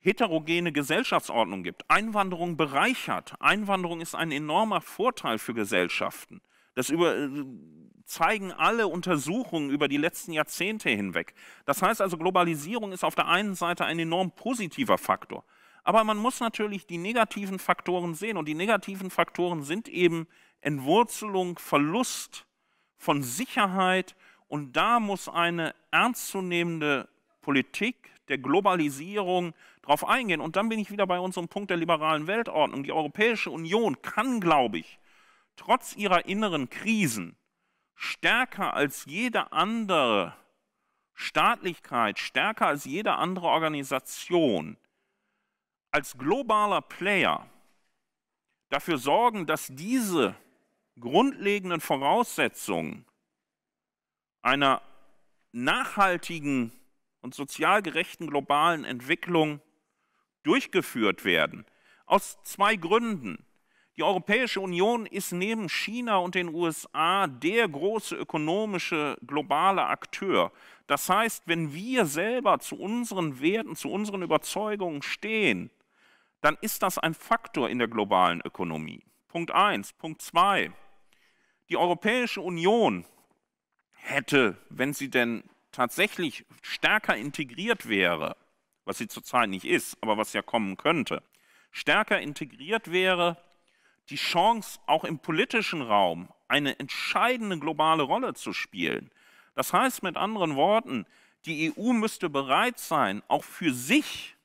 heterogene Gesellschaftsordnung gibt. Einwanderung bereichert. Einwanderung ist ein enormer Vorteil für Gesellschaften. Das über, äh, zeigen alle Untersuchungen über die letzten Jahrzehnte hinweg. Das heißt also, Globalisierung ist auf der einen Seite ein enorm positiver Faktor. Aber man muss natürlich die negativen Faktoren sehen. Und die negativen Faktoren sind eben Entwurzelung, Verlust von Sicherheit. Und da muss eine ernstzunehmende Politik der Globalisierung darauf eingehen. Und dann bin ich wieder bei unserem Punkt der liberalen Weltordnung. Die Europäische Union kann, glaube ich, trotz ihrer inneren Krisen stärker als jede andere Staatlichkeit, stärker als jede andere Organisation, als globaler Player dafür sorgen, dass diese grundlegenden Voraussetzungen einer nachhaltigen und sozial gerechten globalen Entwicklung durchgeführt werden. Aus zwei Gründen. Die Europäische Union ist neben China und den USA der große ökonomische globale Akteur. Das heißt, wenn wir selber zu unseren Werten, zu unseren Überzeugungen stehen, dann ist das ein Faktor in der globalen Ökonomie. Punkt 1. Punkt 2. Die Europäische Union hätte, wenn sie denn tatsächlich stärker integriert wäre, was sie zurzeit nicht ist, aber was ja kommen könnte, stärker integriert wäre, die Chance auch im politischen Raum eine entscheidende globale Rolle zu spielen. Das heißt mit anderen Worten, die EU müsste bereit sein, auch für sich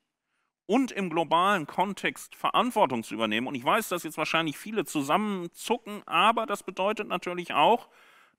und im globalen Kontext Verantwortung zu übernehmen. Und ich weiß, dass jetzt wahrscheinlich viele zusammenzucken, aber das bedeutet natürlich auch,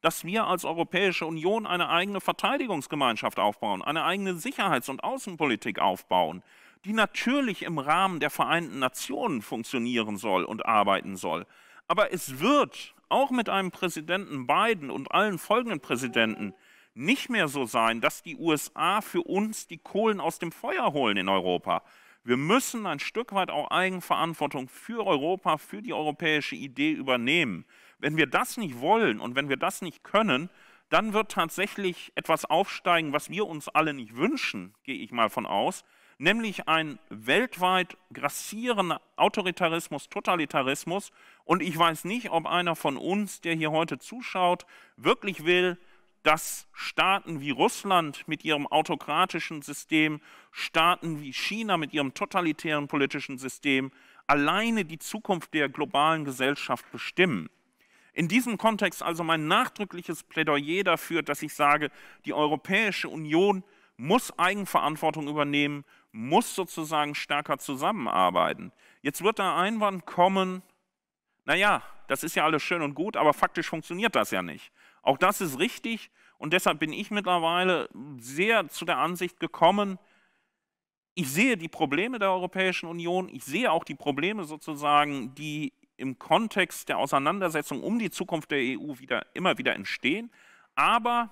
dass wir als Europäische Union eine eigene Verteidigungsgemeinschaft aufbauen, eine eigene Sicherheits- und Außenpolitik aufbauen, die natürlich im Rahmen der Vereinten Nationen funktionieren soll und arbeiten soll. Aber es wird auch mit einem Präsidenten Biden und allen folgenden Präsidenten nicht mehr so sein, dass die USA für uns die Kohlen aus dem Feuer holen in Europa. Wir müssen ein Stück weit auch Eigenverantwortung für Europa, für die europäische Idee übernehmen. Wenn wir das nicht wollen und wenn wir das nicht können, dann wird tatsächlich etwas aufsteigen, was wir uns alle nicht wünschen, gehe ich mal von aus, nämlich ein weltweit grassierender Autoritarismus, Totalitarismus. Und ich weiß nicht, ob einer von uns, der hier heute zuschaut, wirklich will, dass Staaten wie Russland mit ihrem autokratischen System, Staaten wie China mit ihrem totalitären politischen System alleine die Zukunft der globalen Gesellschaft bestimmen. In diesem Kontext also mein nachdrückliches Plädoyer dafür, dass ich sage, die Europäische Union muss Eigenverantwortung übernehmen, muss sozusagen stärker zusammenarbeiten. Jetzt wird der Einwand kommen, naja, das ist ja alles schön und gut, aber faktisch funktioniert das ja nicht. Auch das ist richtig und deshalb bin ich mittlerweile sehr zu der Ansicht gekommen, ich sehe die Probleme der Europäischen Union, ich sehe auch die Probleme sozusagen, die im Kontext der Auseinandersetzung um die Zukunft der EU wieder, immer wieder entstehen. Aber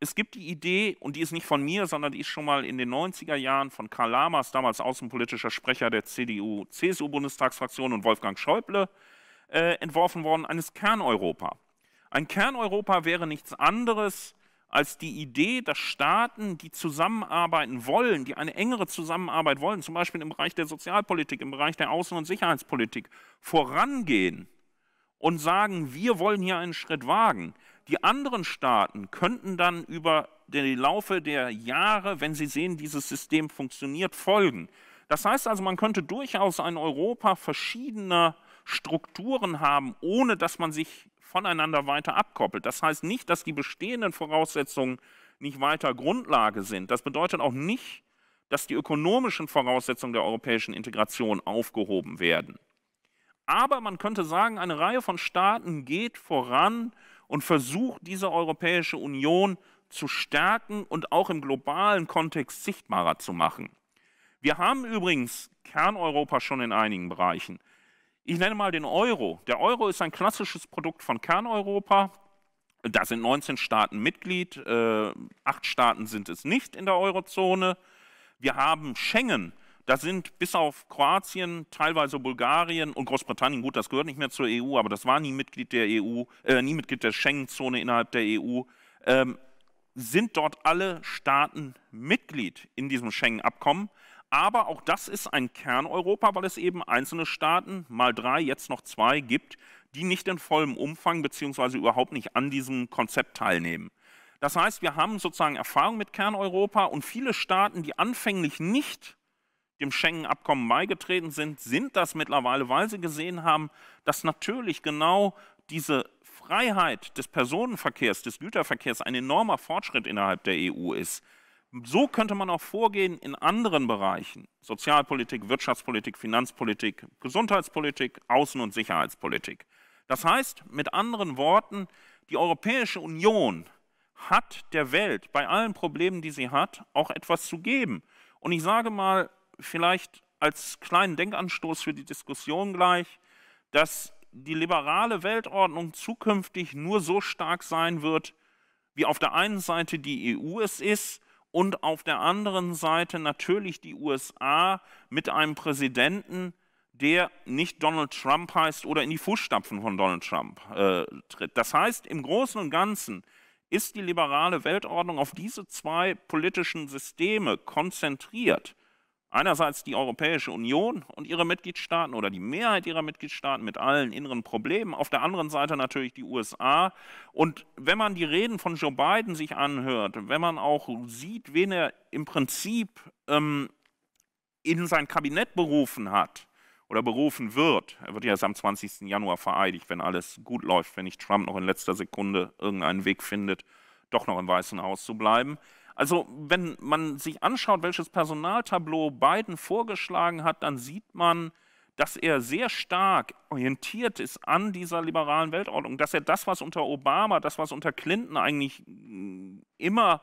es gibt die Idee, und die ist nicht von mir, sondern die ist schon mal in den 90er Jahren von Karl Lamers, damals außenpolitischer Sprecher der CDU-CSU-Bundestagsfraktion und Wolfgang Schäuble, äh, entworfen worden, eines Kerneuropa. Ein Kerneuropa wäre nichts anderes als die Idee, dass Staaten, die zusammenarbeiten wollen, die eine engere Zusammenarbeit wollen, zum Beispiel im Bereich der Sozialpolitik, im Bereich der Außen- und Sicherheitspolitik, vorangehen und sagen, wir wollen hier einen Schritt wagen. Die anderen Staaten könnten dann über den Laufe der Jahre, wenn sie sehen, dieses System funktioniert, folgen. Das heißt also, man könnte durchaus ein Europa verschiedener Strukturen haben, ohne dass man sich voneinander weiter abkoppelt. Das heißt nicht, dass die bestehenden Voraussetzungen nicht weiter Grundlage sind. Das bedeutet auch nicht, dass die ökonomischen Voraussetzungen der europäischen Integration aufgehoben werden. Aber man könnte sagen, eine Reihe von Staaten geht voran und versucht, diese Europäische Union zu stärken und auch im globalen Kontext sichtbarer zu machen. Wir haben übrigens Kerneuropa schon in einigen Bereichen. Ich nenne mal den Euro. Der Euro ist ein klassisches Produkt von Kerneuropa. Da sind 19 Staaten Mitglied, äh, acht Staaten sind es nicht in der Eurozone. Wir haben Schengen, da sind bis auf Kroatien, teilweise Bulgarien und Großbritannien, gut, das gehört nicht mehr zur EU, aber das war nie Mitglied der EU, äh, nie Mitglied der Schengen-Zone innerhalb der EU, ähm, sind dort alle Staaten Mitglied in diesem Schengen-Abkommen. Aber auch das ist ein Kerneuropa, weil es eben einzelne Staaten, mal drei, jetzt noch zwei, gibt, die nicht in vollem Umfang bzw. überhaupt nicht an diesem Konzept teilnehmen. Das heißt, wir haben sozusagen Erfahrung mit Kerneuropa und viele Staaten, die anfänglich nicht dem Schengen-Abkommen beigetreten sind, sind das mittlerweile, weil sie gesehen haben, dass natürlich genau diese Freiheit des Personenverkehrs, des Güterverkehrs ein enormer Fortschritt innerhalb der EU ist. So könnte man auch vorgehen in anderen Bereichen, Sozialpolitik, Wirtschaftspolitik, Finanzpolitik, Gesundheitspolitik, Außen- und Sicherheitspolitik. Das heißt, mit anderen Worten, die Europäische Union hat der Welt bei allen Problemen, die sie hat, auch etwas zu geben. Und ich sage mal, vielleicht als kleinen Denkanstoß für die Diskussion gleich, dass die liberale Weltordnung zukünftig nur so stark sein wird, wie auf der einen Seite die EU es ist und auf der anderen Seite natürlich die USA mit einem Präsidenten, der nicht Donald Trump heißt oder in die Fußstapfen von Donald Trump äh, tritt. Das heißt, im Großen und Ganzen ist die liberale Weltordnung auf diese zwei politischen Systeme konzentriert Einerseits die Europäische Union und ihre Mitgliedstaaten oder die Mehrheit ihrer Mitgliedstaaten mit allen inneren Problemen, auf der anderen Seite natürlich die USA. Und wenn man die Reden von Joe Biden sich anhört, wenn man auch sieht, wen er im Prinzip ähm, in sein Kabinett berufen hat oder berufen wird, er wird ja erst am 20. Januar vereidigt, wenn alles gut läuft, wenn nicht Trump noch in letzter Sekunde irgendeinen Weg findet, doch noch im Weißen Haus zu bleiben. Also wenn man sich anschaut, welches Personaltableau Biden vorgeschlagen hat, dann sieht man, dass er sehr stark orientiert ist an dieser liberalen Weltordnung, dass er das, was unter Obama, das, was unter Clinton eigentlich mm, immer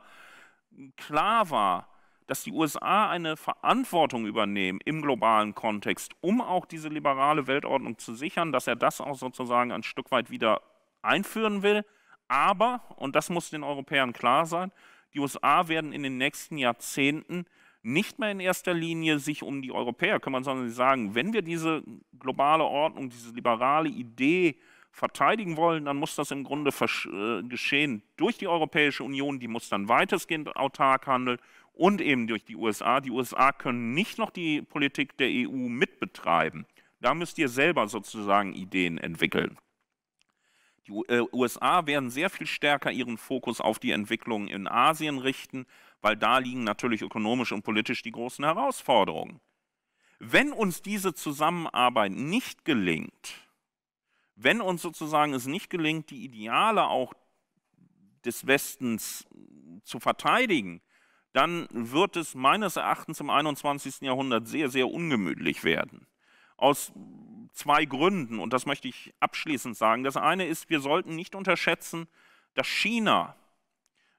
klar war, dass die USA eine Verantwortung übernehmen im globalen Kontext, um auch diese liberale Weltordnung zu sichern, dass er das auch sozusagen ein Stück weit wieder einführen will. Aber, und das muss den Europäern klar sein, die USA werden in den nächsten Jahrzehnten nicht mehr in erster Linie sich um die Europäer kümmern, sondern sie sagen, wenn wir diese globale Ordnung, diese liberale Idee verteidigen wollen, dann muss das im Grunde äh, geschehen durch die Europäische Union, die muss dann weitestgehend autark handeln und eben durch die USA. Die USA können nicht noch die Politik der EU mitbetreiben. Da müsst ihr selber sozusagen Ideen entwickeln. Die USA äh, werden sehr viel stärker ihren Fokus auf die Entwicklung in Asien richten, weil da liegen natürlich ökonomisch und politisch die großen Herausforderungen. Wenn uns diese Zusammenarbeit nicht gelingt, wenn uns sozusagen es nicht gelingt, die Ideale auch des Westens zu verteidigen, dann wird es meines Erachtens im 21. Jahrhundert sehr, sehr ungemütlich werden. Aus zwei Gründen und das möchte ich abschließend sagen. Das eine ist, wir sollten nicht unterschätzen, dass China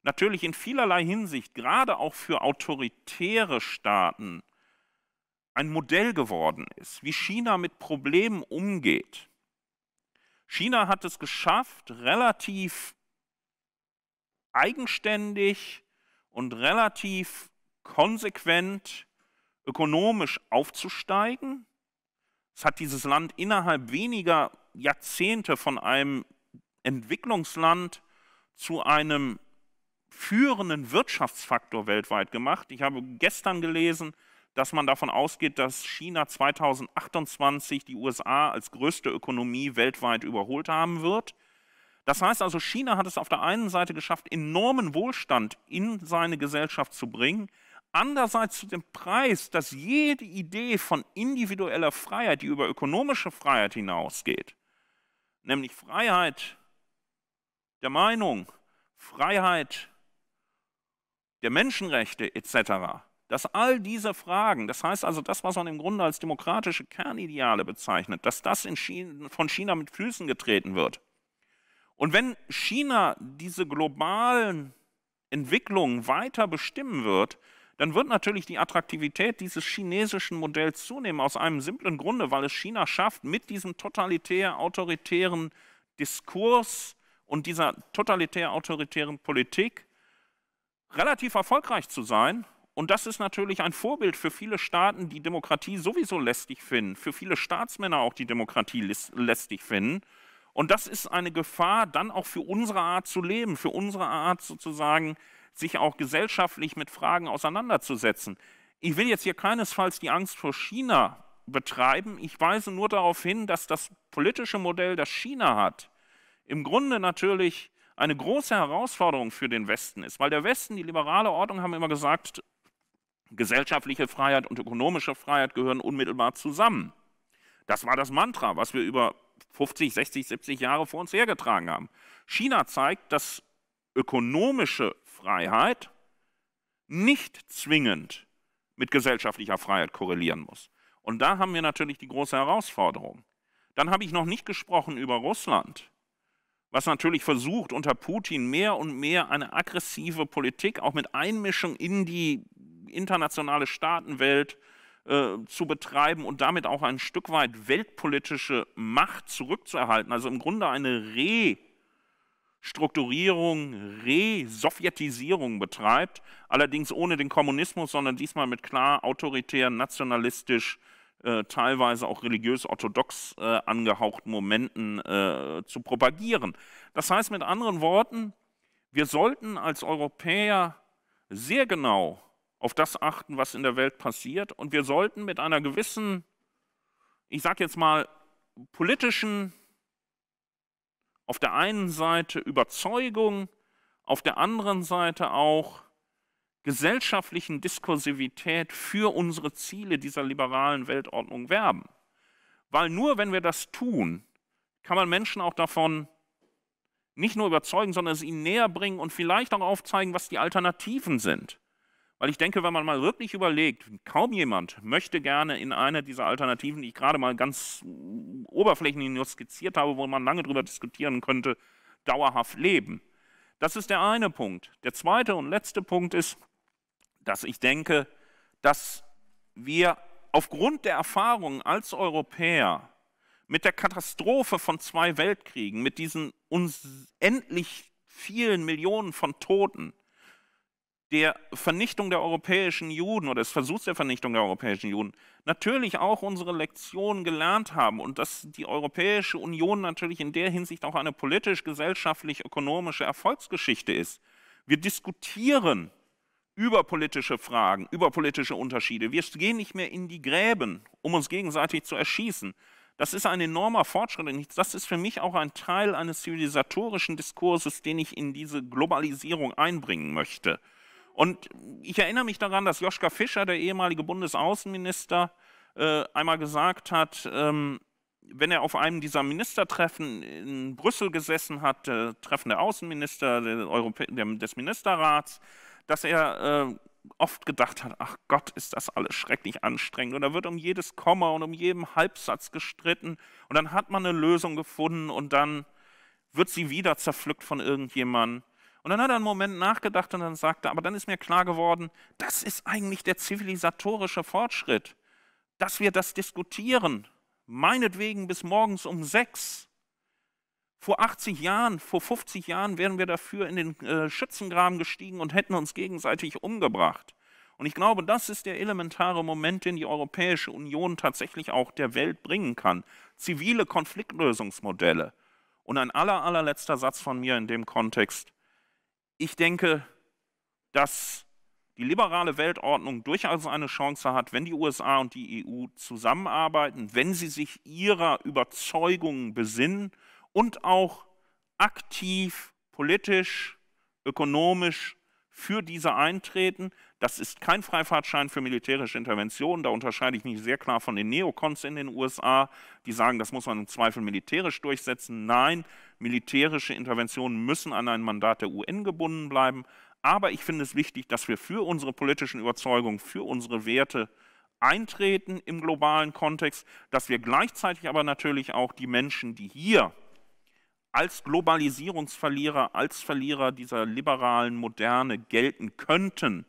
natürlich in vielerlei Hinsicht, gerade auch für autoritäre Staaten, ein Modell geworden ist, wie China mit Problemen umgeht. China hat es geschafft, relativ eigenständig und relativ konsequent ökonomisch aufzusteigen es hat dieses Land innerhalb weniger Jahrzehnte von einem Entwicklungsland zu einem führenden Wirtschaftsfaktor weltweit gemacht. Ich habe gestern gelesen, dass man davon ausgeht, dass China 2028 die USA als größte Ökonomie weltweit überholt haben wird. Das heißt also, China hat es auf der einen Seite geschafft, enormen Wohlstand in seine Gesellschaft zu bringen, Andererseits zu dem Preis, dass jede Idee von individueller Freiheit, die über ökonomische Freiheit hinausgeht, nämlich Freiheit der Meinung, Freiheit der Menschenrechte etc., dass all diese Fragen, das heißt also das, was man im Grunde als demokratische Kernideale bezeichnet, dass das China, von China mit Füßen getreten wird. Und wenn China diese globalen Entwicklungen weiter bestimmen wird, dann wird natürlich die Attraktivität dieses chinesischen Modells zunehmen, aus einem simplen Grunde, weil es China schafft, mit diesem totalitär autoritären Diskurs und dieser totalitär autoritären Politik relativ erfolgreich zu sein. Und das ist natürlich ein Vorbild für viele Staaten, die Demokratie sowieso lästig finden, für viele Staatsmänner auch die Demokratie lästig finden. Und das ist eine Gefahr dann auch für unsere Art zu leben, für unsere Art sozusagen sich auch gesellschaftlich mit Fragen auseinanderzusetzen. Ich will jetzt hier keinesfalls die Angst vor China betreiben. Ich weise nur darauf hin, dass das politische Modell, das China hat, im Grunde natürlich eine große Herausforderung für den Westen ist, weil der Westen, die liberale Ordnung, haben immer gesagt, gesellschaftliche Freiheit und ökonomische Freiheit gehören unmittelbar zusammen. Das war das Mantra, was wir über 50, 60, 70 Jahre vor uns hergetragen haben. China zeigt, dass ökonomische Freiheit nicht zwingend mit gesellschaftlicher Freiheit korrelieren muss. Und da haben wir natürlich die große Herausforderung. Dann habe ich noch nicht gesprochen über Russland, was natürlich versucht, unter Putin mehr und mehr eine aggressive Politik, auch mit Einmischung in die internationale Staatenwelt äh, zu betreiben und damit auch ein Stück weit weltpolitische Macht zurückzuerhalten. Also im Grunde eine Re- Strukturierung, Resowjetisierung betreibt, allerdings ohne den Kommunismus, sondern diesmal mit klar autoritär, nationalistisch, äh, teilweise auch religiös-orthodox äh, angehauchten Momenten äh, zu propagieren. Das heißt mit anderen Worten, wir sollten als Europäer sehr genau auf das achten, was in der Welt passiert und wir sollten mit einer gewissen, ich sage jetzt mal, politischen auf der einen Seite Überzeugung, auf der anderen Seite auch gesellschaftlichen Diskursivität für unsere Ziele dieser liberalen Weltordnung werben. Weil nur wenn wir das tun, kann man Menschen auch davon nicht nur überzeugen, sondern es ihnen näher bringen und vielleicht auch aufzeigen, was die Alternativen sind. Weil ich denke, wenn man mal wirklich überlegt, kaum jemand möchte gerne in einer dieser Alternativen, die ich gerade mal ganz oberflächlich nur skizziert habe, wo man lange darüber diskutieren könnte, dauerhaft leben. Das ist der eine Punkt. Der zweite und letzte Punkt ist, dass ich denke, dass wir aufgrund der Erfahrungen als Europäer mit der Katastrophe von zwei Weltkriegen, mit diesen unendlich vielen Millionen von Toten, der Vernichtung der europäischen Juden oder des Versuchs der Vernichtung der europäischen Juden natürlich auch unsere Lektion gelernt haben und dass die Europäische Union natürlich in der Hinsicht auch eine politisch, gesellschaftlich, ökonomische Erfolgsgeschichte ist. Wir diskutieren über politische Fragen, über politische Unterschiede. Wir gehen nicht mehr in die Gräben, um uns gegenseitig zu erschießen. Das ist ein enormer Fortschritt. Und das ist für mich auch ein Teil eines zivilisatorischen Diskurses, den ich in diese Globalisierung einbringen möchte. Und ich erinnere mich daran, dass Joschka Fischer, der ehemalige Bundesaußenminister, äh, einmal gesagt hat, ähm, wenn er auf einem dieser Ministertreffen in Brüssel gesessen hat, äh, Treffen der Außenminister, des Ministerrats, dass er äh, oft gedacht hat, ach Gott, ist das alles schrecklich anstrengend. Und da wird um jedes Komma und um jeden Halbsatz gestritten. Und dann hat man eine Lösung gefunden und dann wird sie wieder zerpflückt von irgendjemandem. Und dann hat er einen Moment nachgedacht und dann sagte, aber dann ist mir klar geworden, das ist eigentlich der zivilisatorische Fortschritt, dass wir das diskutieren, meinetwegen bis morgens um sechs. Vor 80 Jahren, vor 50 Jahren wären wir dafür in den äh, Schützengraben gestiegen und hätten uns gegenseitig umgebracht. Und ich glaube, das ist der elementare Moment, den die Europäische Union tatsächlich auch der Welt bringen kann. Zivile Konfliktlösungsmodelle. Und ein aller, allerletzter Satz von mir in dem Kontext. Ich denke, dass die liberale Weltordnung durchaus eine Chance hat, wenn die USA und die EU zusammenarbeiten, wenn sie sich ihrer Überzeugungen besinnen und auch aktiv politisch, ökonomisch für diese eintreten. Das ist kein Freifahrtschein für militärische Interventionen. Da unterscheide ich mich sehr klar von den Neokons in den USA, die sagen, das muss man im Zweifel militärisch durchsetzen. Nein, militärische Interventionen müssen an ein Mandat der UN gebunden bleiben. Aber ich finde es wichtig, dass wir für unsere politischen Überzeugungen, für unsere Werte eintreten im globalen Kontext, dass wir gleichzeitig aber natürlich auch die Menschen, die hier als Globalisierungsverlierer, als Verlierer dieser liberalen Moderne gelten könnten,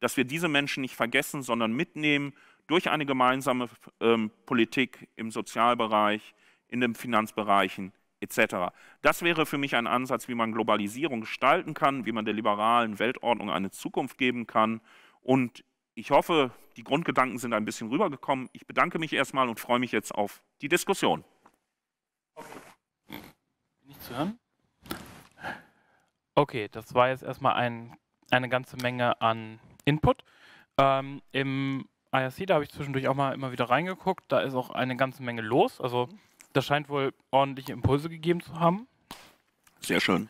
dass wir diese Menschen nicht vergessen, sondern mitnehmen durch eine gemeinsame ähm, Politik im Sozialbereich, in den Finanzbereichen, etc. Das wäre für mich ein Ansatz, wie man Globalisierung gestalten kann, wie man der liberalen Weltordnung eine Zukunft geben kann. Und ich hoffe, die Grundgedanken sind ein bisschen rübergekommen. Ich bedanke mich erstmal und freue mich jetzt auf die Diskussion. Okay. Nicht zu hören? Okay, das war jetzt erstmal ein, eine ganze Menge an Input. Ähm, Im IRC, da habe ich zwischendurch auch mal immer wieder reingeguckt, da ist auch eine ganze Menge los. Also das scheint wohl ordentliche Impulse gegeben zu haben. Sehr schön.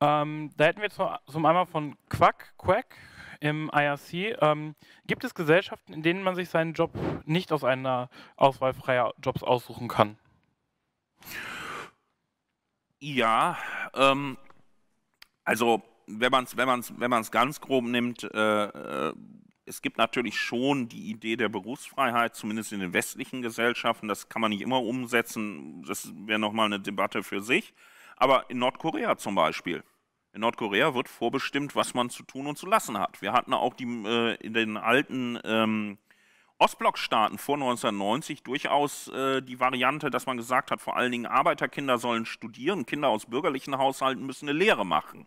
Ähm, da hätten wir zum, zum einmal von Quack, Quack im IRC. Ähm, gibt es Gesellschaften, in denen man sich seinen Job nicht aus einer Auswahl freier Jobs aussuchen kann? Ja, ähm, also wenn man es wenn man's, wenn man's ganz grob nimmt, äh, äh es gibt natürlich schon die Idee der Berufsfreiheit, zumindest in den westlichen Gesellschaften. Das kann man nicht immer umsetzen. Das wäre nochmal eine Debatte für sich. Aber in Nordkorea zum Beispiel. In Nordkorea wird vorbestimmt, was man zu tun und zu lassen hat. Wir hatten auch die, äh, in den alten ähm, Ostblockstaaten vor 1990 durchaus äh, die Variante, dass man gesagt hat, vor allen Dingen Arbeiterkinder sollen studieren, Kinder aus bürgerlichen Haushalten müssen eine Lehre machen.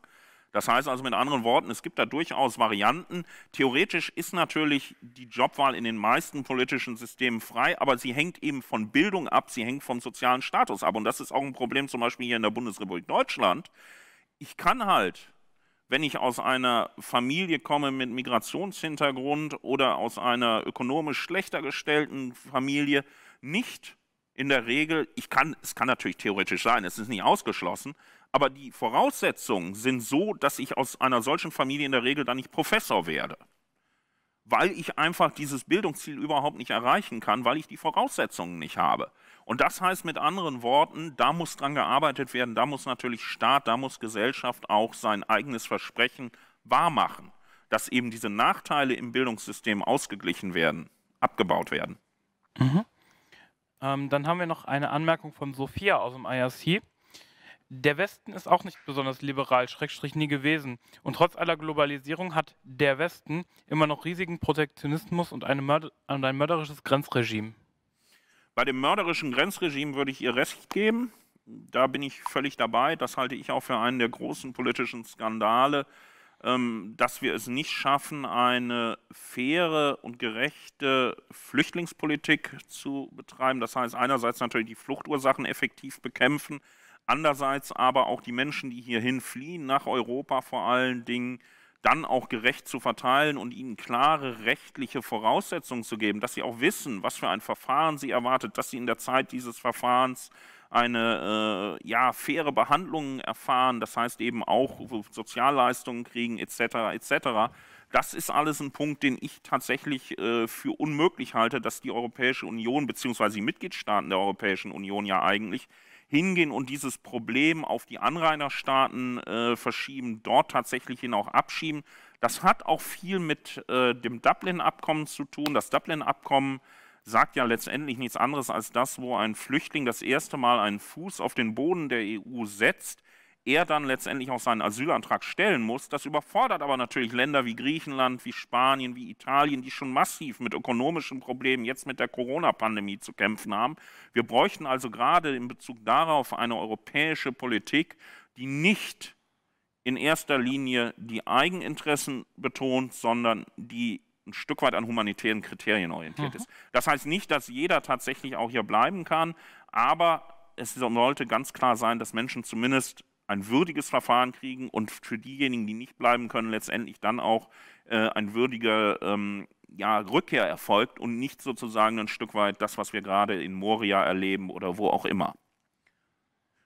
Das heißt also mit anderen Worten, es gibt da durchaus Varianten. Theoretisch ist natürlich die Jobwahl in den meisten politischen Systemen frei, aber sie hängt eben von Bildung ab, sie hängt vom sozialen Status ab. Und das ist auch ein Problem zum Beispiel hier in der Bundesrepublik Deutschland. Ich kann halt wenn ich aus einer Familie komme mit Migrationshintergrund oder aus einer ökonomisch schlechter gestellten Familie, nicht in der Regel, ich kann, es kann natürlich theoretisch sein, es ist nicht ausgeschlossen, aber die Voraussetzungen sind so, dass ich aus einer solchen Familie in der Regel dann nicht Professor werde, weil ich einfach dieses Bildungsziel überhaupt nicht erreichen kann, weil ich die Voraussetzungen nicht habe. Und das heißt mit anderen Worten, da muss dran gearbeitet werden, da muss natürlich Staat, da muss Gesellschaft auch sein eigenes Versprechen wahrmachen, dass eben diese Nachteile im Bildungssystem ausgeglichen werden, abgebaut werden. Mhm. Ähm, dann haben wir noch eine Anmerkung von Sophia aus dem IRC. Der Westen ist auch nicht besonders liberal, schrägstrich nie gewesen. Und trotz aller Globalisierung hat der Westen immer noch riesigen Protektionismus und, Mörder und ein mörderisches Grenzregime. Bei dem mörderischen Grenzregime würde ich ihr Recht geben. Da bin ich völlig dabei. Das halte ich auch für einen der großen politischen Skandale, ähm, dass wir es nicht schaffen, eine faire und gerechte Flüchtlingspolitik zu betreiben. Das heißt einerseits natürlich die Fluchtursachen effektiv bekämpfen, Andererseits aber auch die Menschen, die hierhin fliehen, nach Europa vor allen Dingen, dann auch gerecht zu verteilen und ihnen klare rechtliche Voraussetzungen zu geben, dass sie auch wissen, was für ein Verfahren sie erwartet, dass sie in der Zeit dieses Verfahrens eine äh, ja, faire Behandlung erfahren, das heißt eben auch Sozialleistungen kriegen etc. etc. Das ist alles ein Punkt, den ich tatsächlich äh, für unmöglich halte, dass die Europäische Union bzw. die Mitgliedstaaten der Europäischen Union ja eigentlich hingehen und dieses Problem auf die Anrainerstaaten äh, verschieben, dort tatsächlich hin auch abschieben. Das hat auch viel mit äh, dem Dublin-Abkommen zu tun. Das Dublin-Abkommen sagt ja letztendlich nichts anderes als das, wo ein Flüchtling das erste Mal einen Fuß auf den Boden der EU setzt, er dann letztendlich auch seinen Asylantrag stellen muss. Das überfordert aber natürlich Länder wie Griechenland, wie Spanien, wie Italien, die schon massiv mit ökonomischen Problemen jetzt mit der Corona-Pandemie zu kämpfen haben. Wir bräuchten also gerade in Bezug darauf eine europäische Politik, die nicht in erster Linie die Eigeninteressen betont, sondern die ein Stück weit an humanitären Kriterien orientiert mhm. ist. Das heißt nicht, dass jeder tatsächlich auch hier bleiben kann, aber es sollte ganz klar sein, dass Menschen zumindest ein würdiges Verfahren kriegen und für diejenigen, die nicht bleiben können, letztendlich dann auch äh, ein würdiger ähm, ja, Rückkehr erfolgt und nicht sozusagen ein Stück weit das, was wir gerade in Moria erleben oder wo auch immer.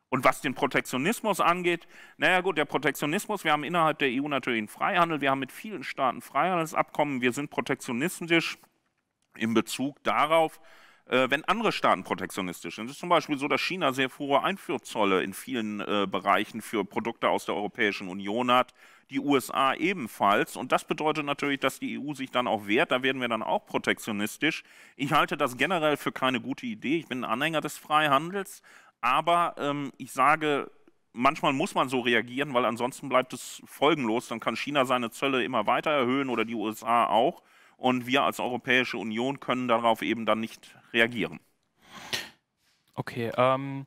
Und was den Protektionismus angeht, naja gut, der Protektionismus, wir haben innerhalb der EU natürlich einen Freihandel, wir haben mit vielen Staaten Freihandelsabkommen, wir sind protektionistisch in Bezug darauf, äh, wenn andere Staaten protektionistisch sind. Es ist zum Beispiel so, dass China sehr hohe Einfuhrzölle in vielen äh, Bereichen für Produkte aus der Europäischen Union hat, die USA ebenfalls. Und das bedeutet natürlich, dass die EU sich dann auch wehrt. Da werden wir dann auch protektionistisch. Ich halte das generell für keine gute Idee. Ich bin ein Anhänger des Freihandels. Aber ähm, ich sage, manchmal muss man so reagieren, weil ansonsten bleibt es folgenlos. Dann kann China seine Zölle immer weiter erhöhen oder die USA auch und wir als Europäische Union können darauf eben dann nicht reagieren. Okay, ähm,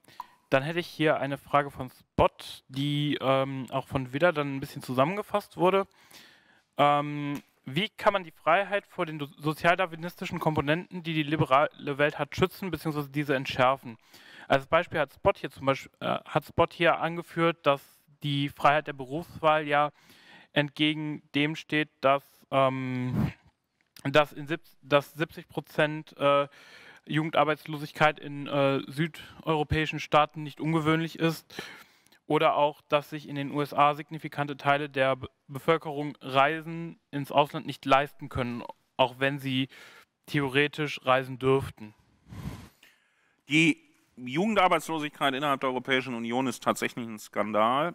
dann hätte ich hier eine Frage von Spot, die ähm, auch von Widder dann ein bisschen zusammengefasst wurde. Ähm, wie kann man die Freiheit vor den sozialdarwinistischen Komponenten, die die liberale Welt hat, schützen bzw. diese entschärfen? Als Beispiel hat Spot hier zum Beispiel äh, hat Spot hier angeführt, dass die Freiheit der Berufswahl ja entgegen dem steht, dass ähm, dass, in dass 70 Prozent äh, Jugendarbeitslosigkeit in äh, südeuropäischen Staaten nicht ungewöhnlich ist oder auch, dass sich in den USA signifikante Teile der Bevölkerung Reisen ins Ausland nicht leisten können, auch wenn sie theoretisch reisen dürften. Die Jugendarbeitslosigkeit innerhalb der Europäischen Union ist tatsächlich ein Skandal.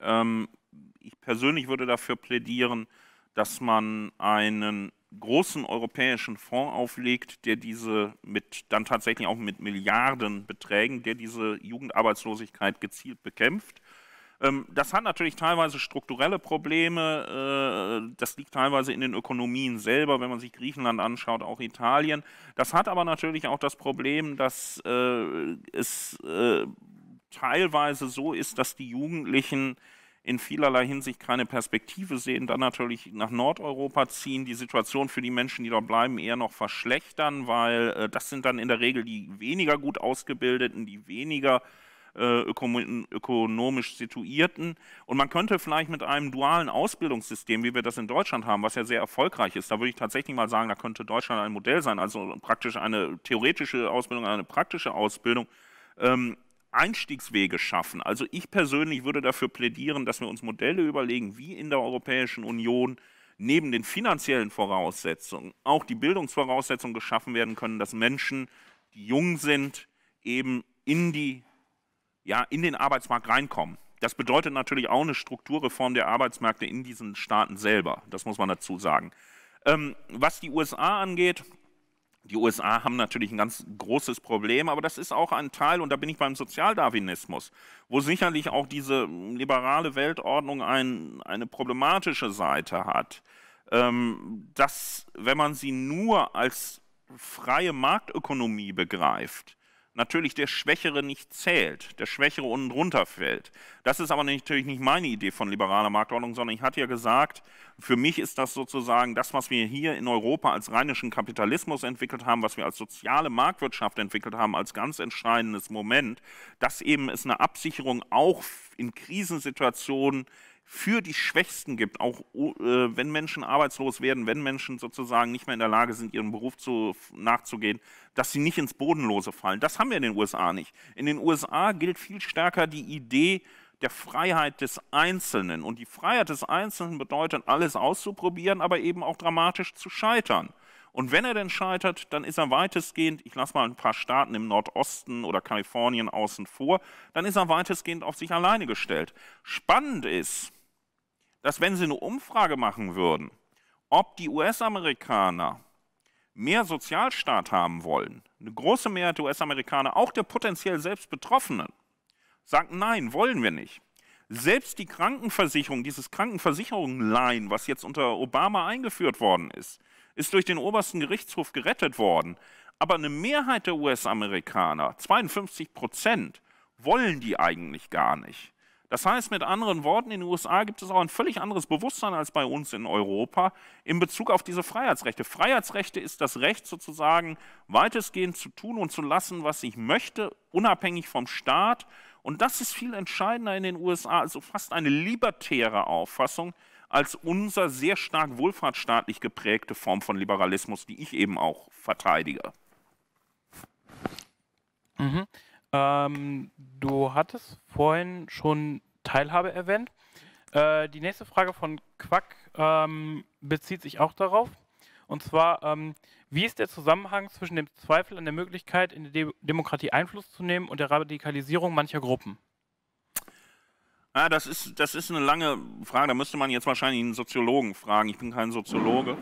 Ähm, ich persönlich würde dafür plädieren, dass man einen großen europäischen Fonds auflegt, der diese mit dann tatsächlich auch mit Milliardenbeträgen, der diese Jugendarbeitslosigkeit gezielt bekämpft. Ähm, das hat natürlich teilweise strukturelle Probleme. Äh, das liegt teilweise in den Ökonomien selber, wenn man sich Griechenland anschaut, auch Italien. Das hat aber natürlich auch das Problem, dass äh, es äh, teilweise so ist, dass die Jugendlichen in vielerlei Hinsicht keine Perspektive sehen, dann natürlich nach Nordeuropa ziehen, die Situation für die Menschen, die dort bleiben, eher noch verschlechtern, weil äh, das sind dann in der Regel die weniger gut ausgebildeten, die weniger äh, ökonomisch situierten. Und man könnte vielleicht mit einem dualen Ausbildungssystem, wie wir das in Deutschland haben, was ja sehr erfolgreich ist, da würde ich tatsächlich mal sagen, da könnte Deutschland ein Modell sein, also praktisch eine theoretische Ausbildung, eine praktische Ausbildung, ähm, Einstiegswege schaffen. Also ich persönlich würde dafür plädieren, dass wir uns Modelle überlegen, wie in der Europäischen Union neben den finanziellen Voraussetzungen auch die Bildungsvoraussetzungen geschaffen werden können, dass Menschen, die jung sind, eben in, die, ja, in den Arbeitsmarkt reinkommen. Das bedeutet natürlich auch eine Strukturreform der Arbeitsmärkte in diesen Staaten selber. Das muss man dazu sagen. Ähm, was die USA angeht, die USA haben natürlich ein ganz großes Problem, aber das ist auch ein Teil, und da bin ich beim Sozialdarwinismus, wo sicherlich auch diese liberale Weltordnung ein, eine problematische Seite hat, ähm, dass, wenn man sie nur als freie Marktökonomie begreift, natürlich der Schwächere nicht zählt, der Schwächere unten drunter fällt. Das ist aber natürlich nicht meine Idee von liberaler Marktordnung, sondern ich hatte ja gesagt, für mich ist das sozusagen das, was wir hier in Europa als rheinischen Kapitalismus entwickelt haben, was wir als soziale Marktwirtschaft entwickelt haben, als ganz entscheidendes Moment. dass eben ist eine Absicherung auch in Krisensituationen für die Schwächsten gibt, auch oh, äh, wenn Menschen arbeitslos werden, wenn Menschen sozusagen nicht mehr in der Lage sind, ihrem Beruf zu, nachzugehen, dass sie nicht ins Bodenlose fallen. Das haben wir in den USA nicht. In den USA gilt viel stärker die Idee der Freiheit des Einzelnen. Und die Freiheit des Einzelnen bedeutet, alles auszuprobieren, aber eben auch dramatisch zu scheitern. Und wenn er denn scheitert, dann ist er weitestgehend, ich lasse mal ein paar Staaten im Nordosten oder Kalifornien außen vor, dann ist er weitestgehend auf sich alleine gestellt. Spannend ist, dass wenn sie eine Umfrage machen würden, ob die US-Amerikaner mehr Sozialstaat haben wollen, eine große Mehrheit der US-Amerikaner, auch der potenziell selbst Betroffenen, sagt, nein, wollen wir nicht. Selbst die Krankenversicherung, dieses Krankenversicherungslein, was jetzt unter Obama eingeführt worden ist, ist durch den obersten Gerichtshof gerettet worden. Aber eine Mehrheit der US-Amerikaner, 52 Prozent, wollen die eigentlich gar nicht. Das heißt mit anderen Worten, in den USA gibt es auch ein völlig anderes Bewusstsein als bei uns in Europa in Bezug auf diese Freiheitsrechte. Freiheitsrechte ist das Recht sozusagen weitestgehend zu tun und zu lassen, was ich möchte, unabhängig vom Staat. Und das ist viel entscheidender in den USA, also fast eine libertäre Auffassung als unser sehr stark wohlfahrtsstaatlich geprägte Form von Liberalismus, die ich eben auch verteidige. Mhm. Ähm, du hattest vorhin schon Teilhabe erwähnt. Äh, die nächste Frage von Quack ähm, bezieht sich auch darauf. Und zwar, ähm, wie ist der Zusammenhang zwischen dem Zweifel an der Möglichkeit, in die De Demokratie Einfluss zu nehmen und der Radikalisierung mancher Gruppen? Ja, ah, das, ist, das ist eine lange Frage. Da müsste man jetzt wahrscheinlich einen Soziologen fragen. Ich bin kein Soziologe.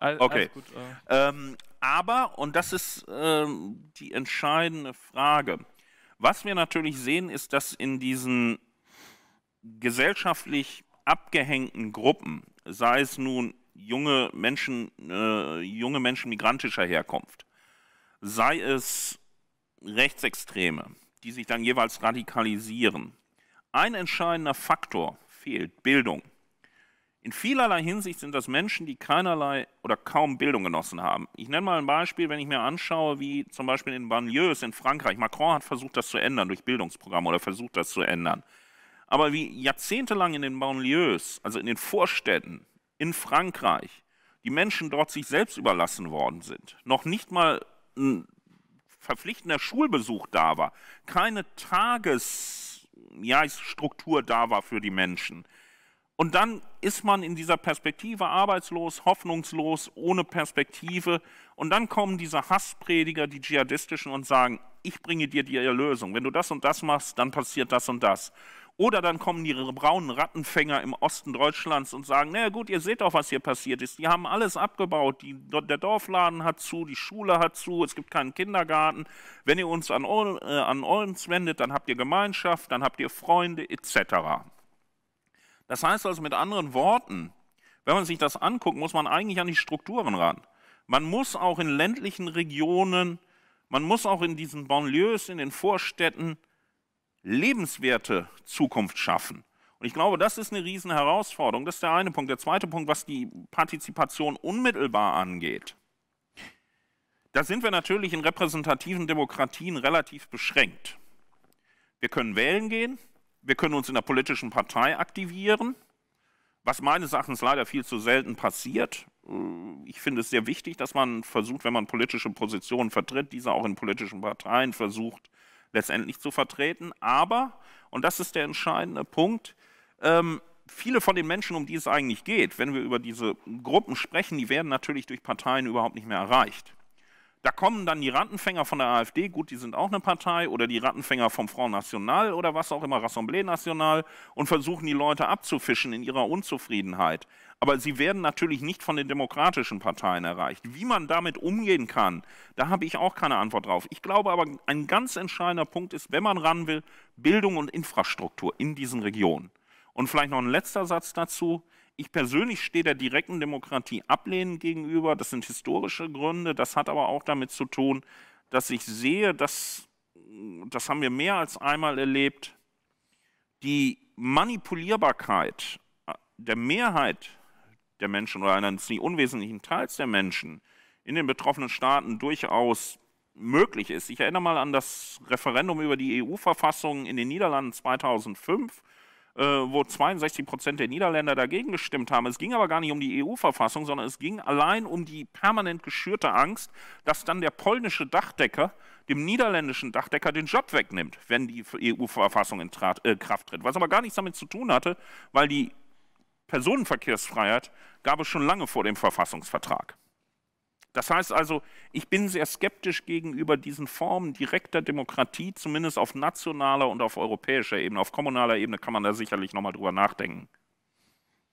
Okay. Gut, äh. ähm, aber, und das ist ähm, die entscheidende Frage, was wir natürlich sehen, ist, dass in diesen gesellschaftlich abgehängten Gruppen, sei es nun junge Menschen, äh, junge Menschen migrantischer Herkunft, sei es Rechtsextreme, die sich dann jeweils radikalisieren, ein entscheidender Faktor fehlt, Bildung. In vielerlei Hinsicht sind das Menschen, die keinerlei oder kaum Bildung genossen haben. Ich nenne mal ein Beispiel, wenn ich mir anschaue, wie zum Beispiel in Banlieues in Frankreich. Macron hat versucht, das zu ändern durch Bildungsprogramme oder versucht, das zu ändern. Aber wie jahrzehntelang in den Banlieues, also in den Vorstädten in Frankreich, die Menschen dort sich selbst überlassen worden sind, noch nicht mal ein verpflichtender Schulbesuch da war, keine Tagesstruktur ja, da war für die Menschen und dann ist man in dieser Perspektive arbeitslos, hoffnungslos, ohne Perspektive. Und dann kommen diese Hassprediger, die dschihadistischen, und sagen, ich bringe dir die Erlösung. Wenn du das und das machst, dann passiert das und das. Oder dann kommen die braunen Rattenfänger im Osten Deutschlands und sagen, na gut, ihr seht doch, was hier passiert ist. Die haben alles abgebaut. Die, der Dorfladen hat zu, die Schule hat zu, es gibt keinen Kindergarten. Wenn ihr uns an, äh, an uns wendet, dann habt ihr Gemeinschaft, dann habt ihr Freunde etc. Das heißt also mit anderen Worten, wenn man sich das anguckt, muss man eigentlich an die Strukturen ran. Man muss auch in ländlichen Regionen, man muss auch in diesen Banlieues, in den Vorstädten lebenswerte Zukunft schaffen. Und ich glaube, das ist eine riesen Herausforderung. Das ist der eine Punkt. Der zweite Punkt, was die Partizipation unmittelbar angeht. Da sind wir natürlich in repräsentativen Demokratien relativ beschränkt. Wir können wählen gehen, wir können uns in der politischen Partei aktivieren, was meines Erachtens leider viel zu selten passiert. Äh, ich finde es sehr wichtig, dass man versucht, wenn man politische Positionen vertritt, diese auch in politischen Parteien versucht, letztendlich zu vertreten. Aber, und das ist der entscheidende Punkt, ähm, viele von den Menschen, um die es eigentlich geht, wenn wir über diese Gruppen sprechen, die werden natürlich durch Parteien überhaupt nicht mehr erreicht. Da kommen dann die Rattenfänger von der AfD, gut, die sind auch eine Partei, oder die Rattenfänger vom Front National oder was auch immer, Rassemblée National, und versuchen die Leute abzufischen in ihrer Unzufriedenheit. Aber sie werden natürlich nicht von den demokratischen Parteien erreicht. Wie man damit umgehen kann, da habe ich auch keine Antwort drauf. Ich glaube aber, ein ganz entscheidender Punkt ist, wenn man ran will, Bildung und Infrastruktur in diesen Regionen. Und vielleicht noch ein letzter Satz dazu ich persönlich stehe der direkten Demokratie ablehnend gegenüber. Das sind historische Gründe. Das hat aber auch damit zu tun, dass ich sehe, dass, das haben wir mehr als einmal erlebt, die Manipulierbarkeit der Mehrheit der Menschen oder eines nicht unwesentlichen Teils der Menschen in den betroffenen Staaten durchaus möglich ist. Ich erinnere mal an das Referendum über die EU-Verfassung in den Niederlanden 2005 äh, wo 62 Prozent der Niederländer dagegen gestimmt haben. Es ging aber gar nicht um die EU-Verfassung, sondern es ging allein um die permanent geschürte Angst, dass dann der polnische Dachdecker dem niederländischen Dachdecker den Job wegnimmt, wenn die EU-Verfassung in Trat, äh, Kraft tritt. Was aber gar nichts damit zu tun hatte, weil die Personenverkehrsfreiheit gab es schon lange vor dem Verfassungsvertrag. Das heißt also, ich bin sehr skeptisch gegenüber diesen Formen direkter Demokratie, zumindest auf nationaler und auf europäischer Ebene. Auf kommunaler Ebene kann man da sicherlich nochmal drüber nachdenken.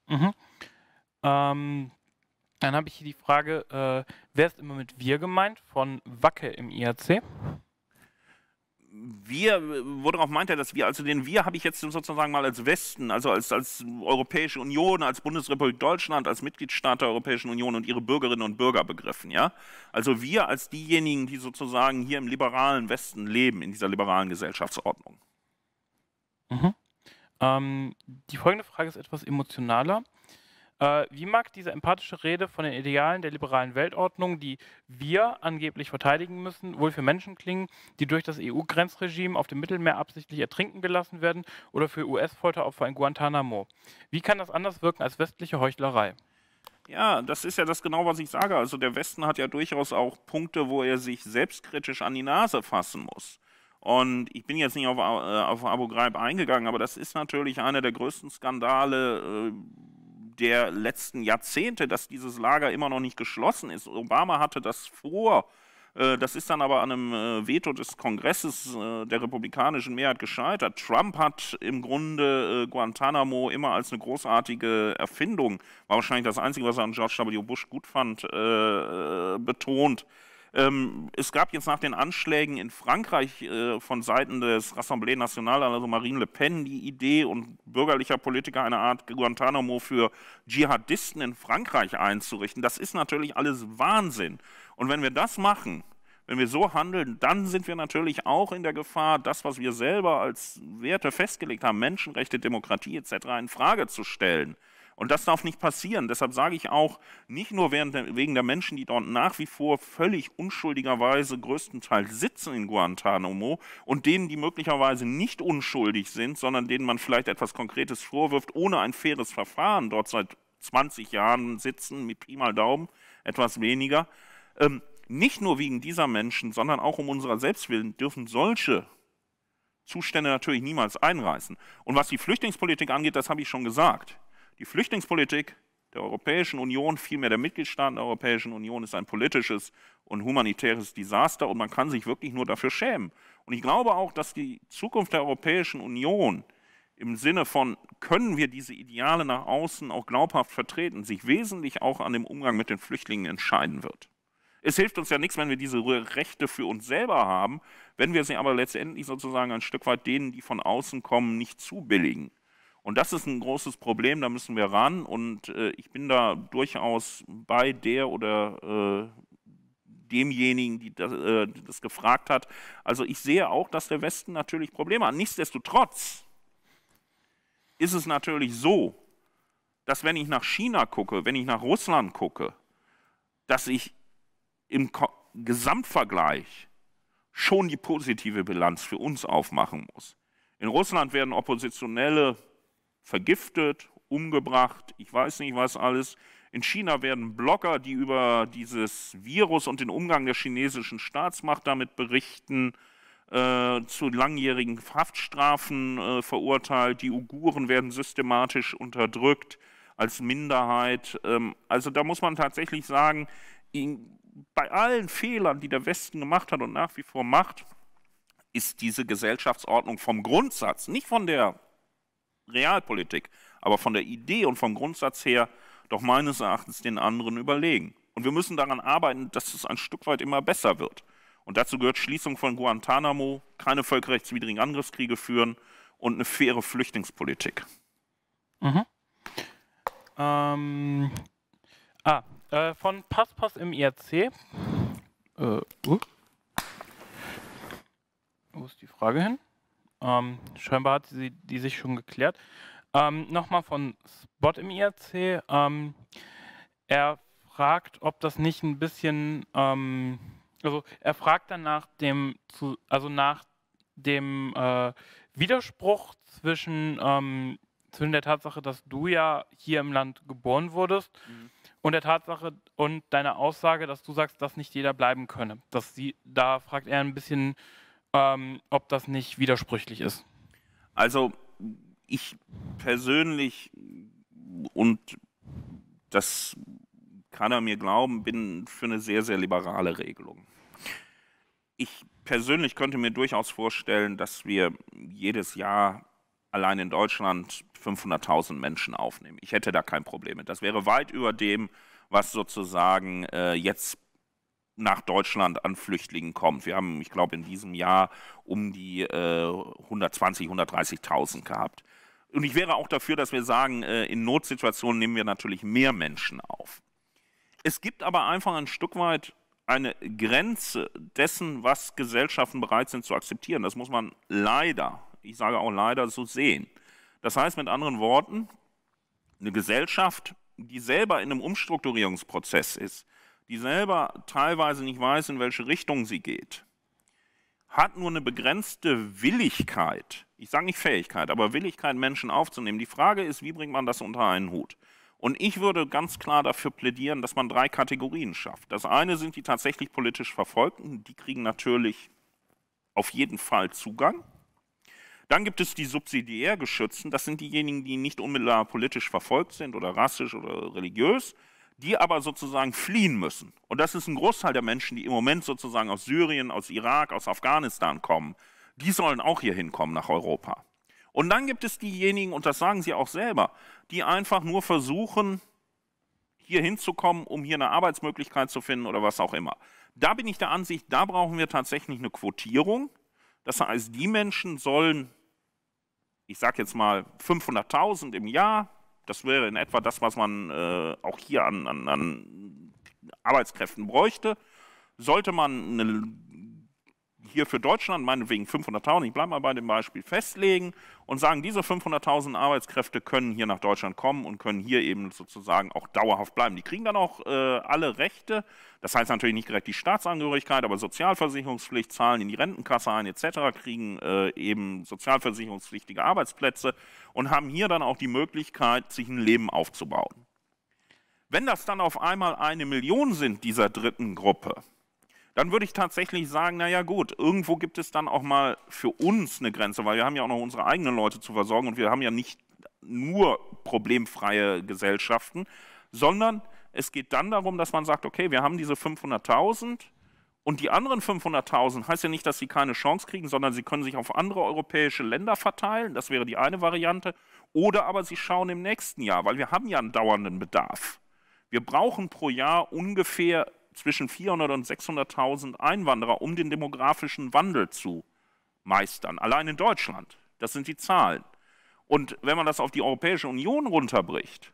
Mhm. Ähm, dann habe ich hier die Frage, äh, wer ist immer mit wir gemeint von Wacke im IAC? wir, worauf meint er dass wir? Also den wir habe ich jetzt sozusagen mal als Westen, also als, als Europäische Union, als Bundesrepublik Deutschland, als Mitgliedstaat der Europäischen Union und ihre Bürgerinnen und Bürger begriffen. Ja? Also wir als diejenigen, die sozusagen hier im liberalen Westen leben, in dieser liberalen Gesellschaftsordnung. Mhm. Ähm, die folgende Frage ist etwas emotionaler. Äh, wie mag diese empathische Rede von den Idealen der liberalen Weltordnung, die wir angeblich verteidigen müssen, wohl für Menschen klingen, die durch das EU-Grenzregime auf dem Mittelmeer absichtlich ertrinken gelassen werden oder für US-Folteropfer in Guantanamo? Wie kann das anders wirken als westliche Heuchlerei? Ja, das ist ja das genau, was ich sage. Also der Westen hat ja durchaus auch Punkte, wo er sich selbstkritisch an die Nase fassen muss. Und ich bin jetzt nicht auf, äh, auf Abu Ghraib eingegangen, aber das ist natürlich einer der größten Skandale äh, der letzten Jahrzehnte, dass dieses Lager immer noch nicht geschlossen ist. Obama hatte das vor. Äh, das ist dann aber an einem äh, Veto des Kongresses äh, der republikanischen Mehrheit gescheitert. Trump hat im Grunde Guantanamo immer als eine großartige Erfindung, war wahrscheinlich das Einzige, was er an George W. Bush gut fand, betont. Ähm, es gab jetzt nach den Anschlägen in Frankreich äh, von Seiten des Rassemblement National, also Marine Le Pen, die Idee und bürgerlicher Politiker eine Art Guantanamo für Dschihadisten in Frankreich einzurichten. Das ist natürlich alles Wahnsinn. Und wenn wir das machen, wenn wir so handeln, dann sind wir natürlich auch in der Gefahr, das, was wir selber als Werte festgelegt haben, Menschenrechte, Demokratie etc., in Frage zu stellen. Und das darf nicht passieren. Deshalb sage ich auch, nicht nur der, wegen der Menschen, die dort nach wie vor völlig unschuldigerweise größtenteils sitzen in Guantanamo und denen, die möglicherweise nicht unschuldig sind, sondern denen man vielleicht etwas Konkretes vorwirft, ohne ein faires Verfahren dort seit 20 Jahren sitzen, mit Pi mal Daumen, etwas weniger. Ähm, nicht nur wegen dieser Menschen, sondern auch um unserer Selbstwillen dürfen solche Zustände natürlich niemals einreißen. Und was die Flüchtlingspolitik angeht, das habe ich schon gesagt. Die Flüchtlingspolitik der Europäischen Union, vielmehr der Mitgliedstaaten der Europäischen Union, ist ein politisches und humanitäres Desaster und man kann sich wirklich nur dafür schämen. Und ich glaube auch, dass die Zukunft der Europäischen Union im Sinne von, können wir diese Ideale nach außen auch glaubhaft vertreten, sich wesentlich auch an dem Umgang mit den Flüchtlingen entscheiden wird. Es hilft uns ja nichts, wenn wir diese Rechte für uns selber haben, wenn wir sie aber letztendlich sozusagen ein Stück weit denen, die von außen kommen, nicht zubilligen. Und das ist ein großes Problem, da müssen wir ran. Und äh, ich bin da durchaus bei der oder äh, demjenigen, die das, äh, das, gefragt hat. Also ich sehe auch, dass der Westen natürlich Probleme hat. Nichtsdestotrotz ist es natürlich so, dass wenn ich nach China gucke, wenn ich nach Russland gucke, dass ich im Ko Gesamtvergleich schon die positive Bilanz für uns aufmachen muss. In Russland werden Oppositionelle vergiftet, umgebracht, ich weiß nicht was alles. In China werden Blogger, die über dieses Virus und den Umgang der chinesischen Staatsmacht damit berichten, äh, zu langjährigen Haftstrafen äh, verurteilt. Die Uiguren werden systematisch unterdrückt als Minderheit. Ähm, also da muss man tatsächlich sagen, in, bei allen Fehlern, die der Westen gemacht hat und nach wie vor macht, ist diese Gesellschaftsordnung vom Grundsatz, nicht von der Realpolitik, aber von der Idee und vom Grundsatz her doch meines Erachtens den anderen überlegen. Und wir müssen daran arbeiten, dass es ein Stück weit immer besser wird. Und dazu gehört Schließung von Guantanamo, keine völkerrechtswidrigen Angriffskriege führen und eine faire Flüchtlingspolitik. Mhm. Ähm, ah, äh, von Passpass im IRC. Äh, uh. Wo ist die Frage hin? Ähm, scheinbar hat sie die sich schon geklärt. Ähm, Nochmal von Spot im IRC. Ähm, er fragt, ob das nicht ein bisschen, ähm, also er fragt dann nach dem, also nach dem äh, Widerspruch zwischen, ähm, zwischen der Tatsache, dass du ja hier im Land geboren wurdest mhm. und der Tatsache und deiner Aussage, dass du sagst, dass nicht jeder bleiben könne. Dass sie, da fragt er ein bisschen ähm, ob das nicht widersprüchlich ist. Also ich persönlich und das kann er mir glauben, bin für eine sehr, sehr liberale Regelung. Ich persönlich könnte mir durchaus vorstellen, dass wir jedes Jahr allein in Deutschland 500.000 Menschen aufnehmen. Ich hätte da kein Problem mit. Das wäre weit über dem, was sozusagen äh, jetzt nach Deutschland an Flüchtlingen kommt. Wir haben, ich glaube, in diesem Jahr um die äh, 120, 130.000 gehabt. Und ich wäre auch dafür, dass wir sagen, äh, in Notsituationen nehmen wir natürlich mehr Menschen auf. Es gibt aber einfach ein Stück weit eine Grenze dessen, was Gesellschaften bereit sind zu akzeptieren. Das muss man leider, ich sage auch leider, so sehen. Das heißt mit anderen Worten, eine Gesellschaft, die selber in einem Umstrukturierungsprozess ist, die selber teilweise nicht weiß, in welche Richtung sie geht, hat nur eine begrenzte Willigkeit, ich sage nicht Fähigkeit, aber Willigkeit, Menschen aufzunehmen. Die Frage ist, wie bringt man das unter einen Hut? Und ich würde ganz klar dafür plädieren, dass man drei Kategorien schafft. Das eine sind die tatsächlich politisch Verfolgten, die kriegen natürlich auf jeden Fall Zugang. Dann gibt es die subsidiär Geschützten, das sind diejenigen, die nicht unmittelbar politisch verfolgt sind oder rassisch oder religiös, die aber sozusagen fliehen müssen. Und das ist ein Großteil der Menschen, die im Moment sozusagen aus Syrien, aus Irak, aus Afghanistan kommen. Die sollen auch hier hinkommen nach Europa. Und dann gibt es diejenigen, und das sagen sie auch selber, die einfach nur versuchen, hier hinzukommen, um hier eine Arbeitsmöglichkeit zu finden oder was auch immer. Da bin ich der Ansicht, da brauchen wir tatsächlich eine Quotierung. Das heißt, die Menschen sollen, ich sage jetzt mal 500.000 im Jahr, das wäre in etwa das, was man äh, auch hier an, an, an Arbeitskräften bräuchte. Sollte man eine hier für Deutschland meinetwegen 500.000, ich bleibe mal bei dem Beispiel, festlegen und sagen, diese 500.000 Arbeitskräfte können hier nach Deutschland kommen und können hier eben sozusagen auch dauerhaft bleiben. Die kriegen dann auch äh, alle Rechte, das heißt natürlich nicht direkt die Staatsangehörigkeit, aber Sozialversicherungspflicht, Zahlen in die Rentenkasse ein etc., kriegen äh, eben sozialversicherungspflichtige Arbeitsplätze und haben hier dann auch die Möglichkeit, sich ein Leben aufzubauen. Wenn das dann auf einmal eine Million sind dieser dritten Gruppe, dann würde ich tatsächlich sagen, naja gut, irgendwo gibt es dann auch mal für uns eine Grenze, weil wir haben ja auch noch unsere eigenen Leute zu versorgen und wir haben ja nicht nur problemfreie Gesellschaften, sondern es geht dann darum, dass man sagt, okay, wir haben diese 500.000 und die anderen 500.000 heißt ja nicht, dass sie keine Chance kriegen, sondern sie können sich auf andere europäische Länder verteilen, das wäre die eine Variante, oder aber sie schauen im nächsten Jahr, weil wir haben ja einen dauernden Bedarf. Wir brauchen pro Jahr ungefähr zwischen 400 und 600.000 Einwanderer, um den demografischen Wandel zu meistern. Allein in Deutschland. Das sind die Zahlen. Und wenn man das auf die Europäische Union runterbricht,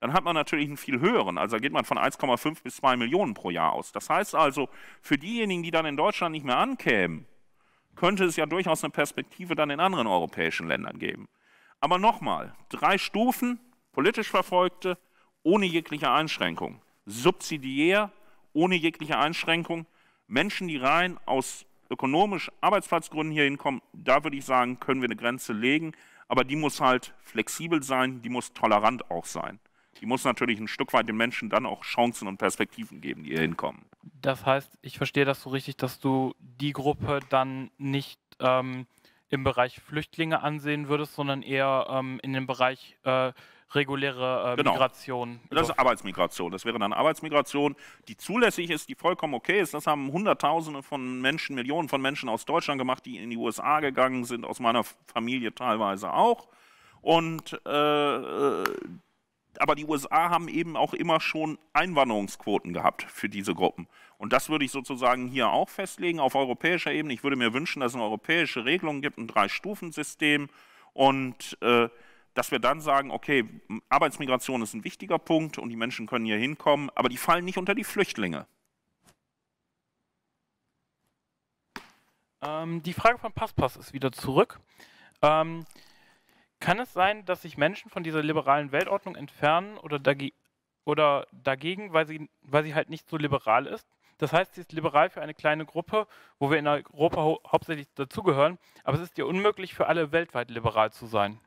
dann hat man natürlich einen viel höheren. Also geht man von 1,5 bis 2 Millionen pro Jahr aus. Das heißt also, für diejenigen, die dann in Deutschland nicht mehr ankämen, könnte es ja durchaus eine Perspektive dann in anderen europäischen Ländern geben. Aber nochmal, drei Stufen, politisch Verfolgte, ohne jegliche Einschränkung, subsidiär ohne jegliche Einschränkung. Menschen, die rein aus ökonomisch Arbeitsplatzgründen hier hinkommen, da würde ich sagen, können wir eine Grenze legen, aber die muss halt flexibel sein, die muss tolerant auch sein. Die muss natürlich ein Stück weit den Menschen dann auch Chancen und Perspektiven geben, die hier hinkommen. Das heißt, ich verstehe das so richtig, dass du die Gruppe dann nicht ähm, im Bereich Flüchtlinge ansehen würdest, sondern eher ähm, in den Bereich äh, reguläre äh, genau. Migration. Das ist Arbeitsmigration. Das wäre dann Arbeitsmigration, die zulässig ist, die vollkommen okay ist. Das haben Hunderttausende von Menschen, Millionen von Menschen aus Deutschland gemacht, die in die USA gegangen sind, aus meiner Familie teilweise auch. Und äh, äh aber die USA haben eben auch immer schon Einwanderungsquoten gehabt für diese Gruppen. Und das würde ich sozusagen hier auch festlegen auf europäischer Ebene. Ich würde mir wünschen, dass es eine europäische Regelung gibt, ein Drei-Stufen-System und äh, dass wir dann sagen, okay, Arbeitsmigration ist ein wichtiger Punkt und die Menschen können hier hinkommen, aber die fallen nicht unter die Flüchtlinge. Ähm, die Frage von Passpass ist wieder zurück. Ähm, kann es sein, dass sich Menschen von dieser liberalen Weltordnung entfernen oder, dagegen, oder dagegen weil, sie, weil sie halt nicht so liberal ist? Das heißt, sie ist liberal für eine kleine Gruppe, wo wir in Europa hauptsächlich dazugehören, aber es ist ihr unmöglich, für alle weltweit liberal zu sein.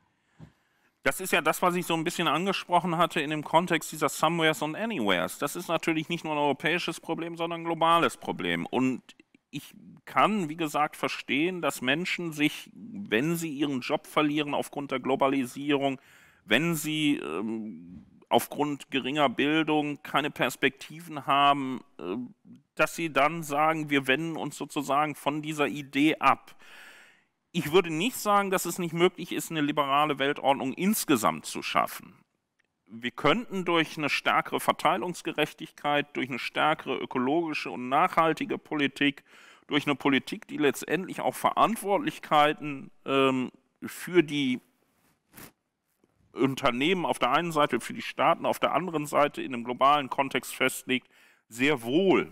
Das ist ja das, was ich so ein bisschen angesprochen hatte in dem Kontext dieser Somewheres und Anywheres. Das ist natürlich nicht nur ein europäisches Problem, sondern ein globales Problem. Und ich kann, wie gesagt, verstehen, dass Menschen sich, wenn sie ihren Job verlieren aufgrund der Globalisierung, wenn sie ähm, aufgrund geringer Bildung keine Perspektiven haben, äh, dass sie dann sagen, wir wenden uns sozusagen von dieser Idee ab ich würde nicht sagen, dass es nicht möglich ist, eine liberale Weltordnung insgesamt zu schaffen. Wir könnten durch eine stärkere Verteilungsgerechtigkeit, durch eine stärkere ökologische und nachhaltige Politik, durch eine Politik, die letztendlich auch Verantwortlichkeiten ähm, für die Unternehmen auf der einen Seite, für die Staaten auf der anderen Seite in einem globalen Kontext festlegt, sehr wohl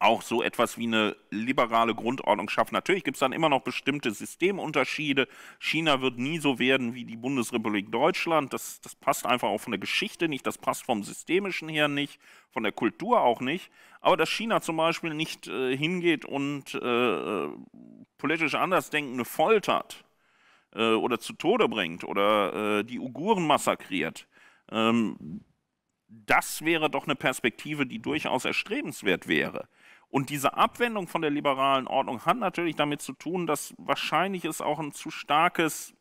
auch so etwas wie eine liberale Grundordnung schaffen. Natürlich gibt es dann immer noch bestimmte Systemunterschiede. China wird nie so werden wie die Bundesrepublik Deutschland. Das, das passt einfach auch von der Geschichte nicht, das passt vom Systemischen her nicht, von der Kultur auch nicht. Aber dass China zum Beispiel nicht äh, hingeht und äh, politisch Andersdenkende foltert äh, oder zu Tode bringt oder äh, die Uiguren massakriert, ähm, das wäre doch eine Perspektive, die durchaus erstrebenswert wäre. Und diese Abwendung von der liberalen Ordnung hat natürlich damit zu tun, dass wahrscheinlich es auch ein zu starkes,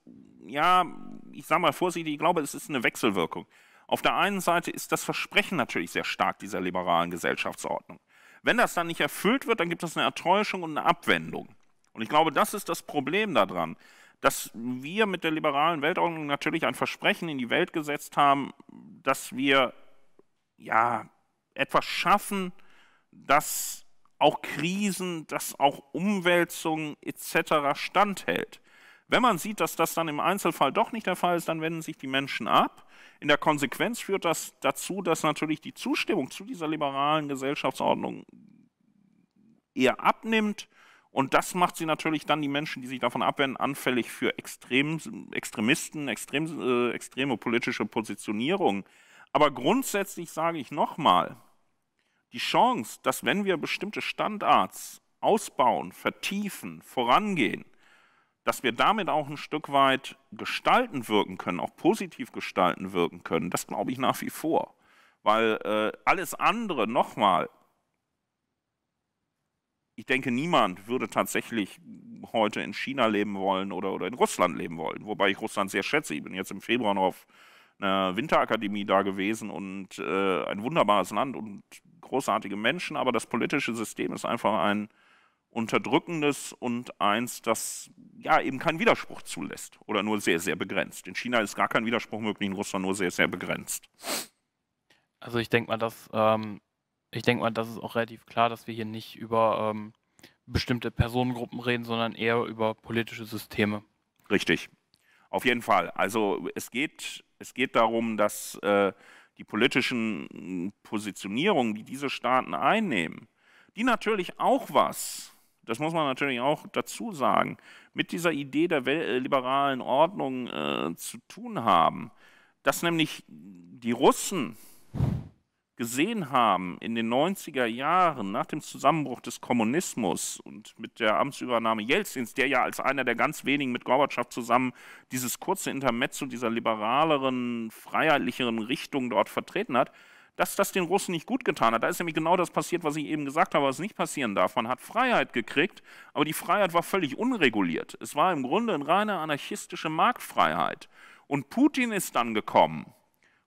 ja, ich sage mal vorsichtig, ich glaube, es ist eine Wechselwirkung. Auf der einen Seite ist das Versprechen natürlich sehr stark dieser liberalen Gesellschaftsordnung. Wenn das dann nicht erfüllt wird, dann gibt es eine Ertäuschung und eine Abwendung. Und ich glaube, das ist das Problem daran, dass wir mit der liberalen Weltordnung natürlich ein Versprechen in die Welt gesetzt haben, dass wir ja etwas schaffen, das auch Krisen, das auch Umwälzungen etc. standhält. Wenn man sieht, dass das dann im Einzelfall doch nicht der Fall ist, dann wenden sich die Menschen ab. In der Konsequenz führt das dazu, dass natürlich die Zustimmung zu dieser liberalen Gesellschaftsordnung eher abnimmt. Und das macht sie natürlich dann die Menschen, die sich davon abwenden, anfällig für Extrem, Extremisten, extrem, äh, extreme politische Positionierung. Aber grundsätzlich sage ich nochmal, die Chance, dass wenn wir bestimmte Standards ausbauen, vertiefen, vorangehen, dass wir damit auch ein Stück weit gestalten wirken können, auch positiv gestalten wirken können, das glaube ich nach wie vor. Weil äh, alles andere, nochmal, ich denke, niemand würde tatsächlich heute in China leben wollen oder, oder in Russland leben wollen. Wobei ich Russland sehr schätze. Ich bin jetzt im Februar noch auf einer Winterakademie da gewesen und äh, ein wunderbares Land und großartige Menschen, aber das politische System ist einfach ein unterdrückendes und eins, das ja eben keinen Widerspruch zulässt oder nur sehr, sehr begrenzt. In China ist gar kein Widerspruch möglich, in Russland nur sehr, sehr begrenzt. Also ich denke mal, dass ähm, ich denke mal, das ist auch relativ klar, dass wir hier nicht über ähm, bestimmte Personengruppen reden, sondern eher über politische Systeme. Richtig. Auf jeden Fall. Also es geht, es geht darum, dass äh, die politischen hm, Positionierungen, die diese Staaten einnehmen, die natürlich auch was, das muss man natürlich auch dazu sagen, mit dieser Idee der liberalen Ordnung äh, zu tun haben, dass nämlich die Russen gesehen haben in den 90er Jahren nach dem Zusammenbruch des Kommunismus und mit der Amtsübernahme Jelzins, der ja als einer der ganz wenigen mit Gorbatschow zusammen dieses kurze Intermezzo dieser liberaleren, freiheitlicheren Richtung dort vertreten hat, dass das den Russen nicht gut getan hat. Da ist nämlich genau das passiert, was ich eben gesagt habe, was nicht passieren darf. Man hat Freiheit gekriegt, aber die Freiheit war völlig unreguliert. Es war im Grunde eine reine anarchistische Marktfreiheit. Und Putin ist dann gekommen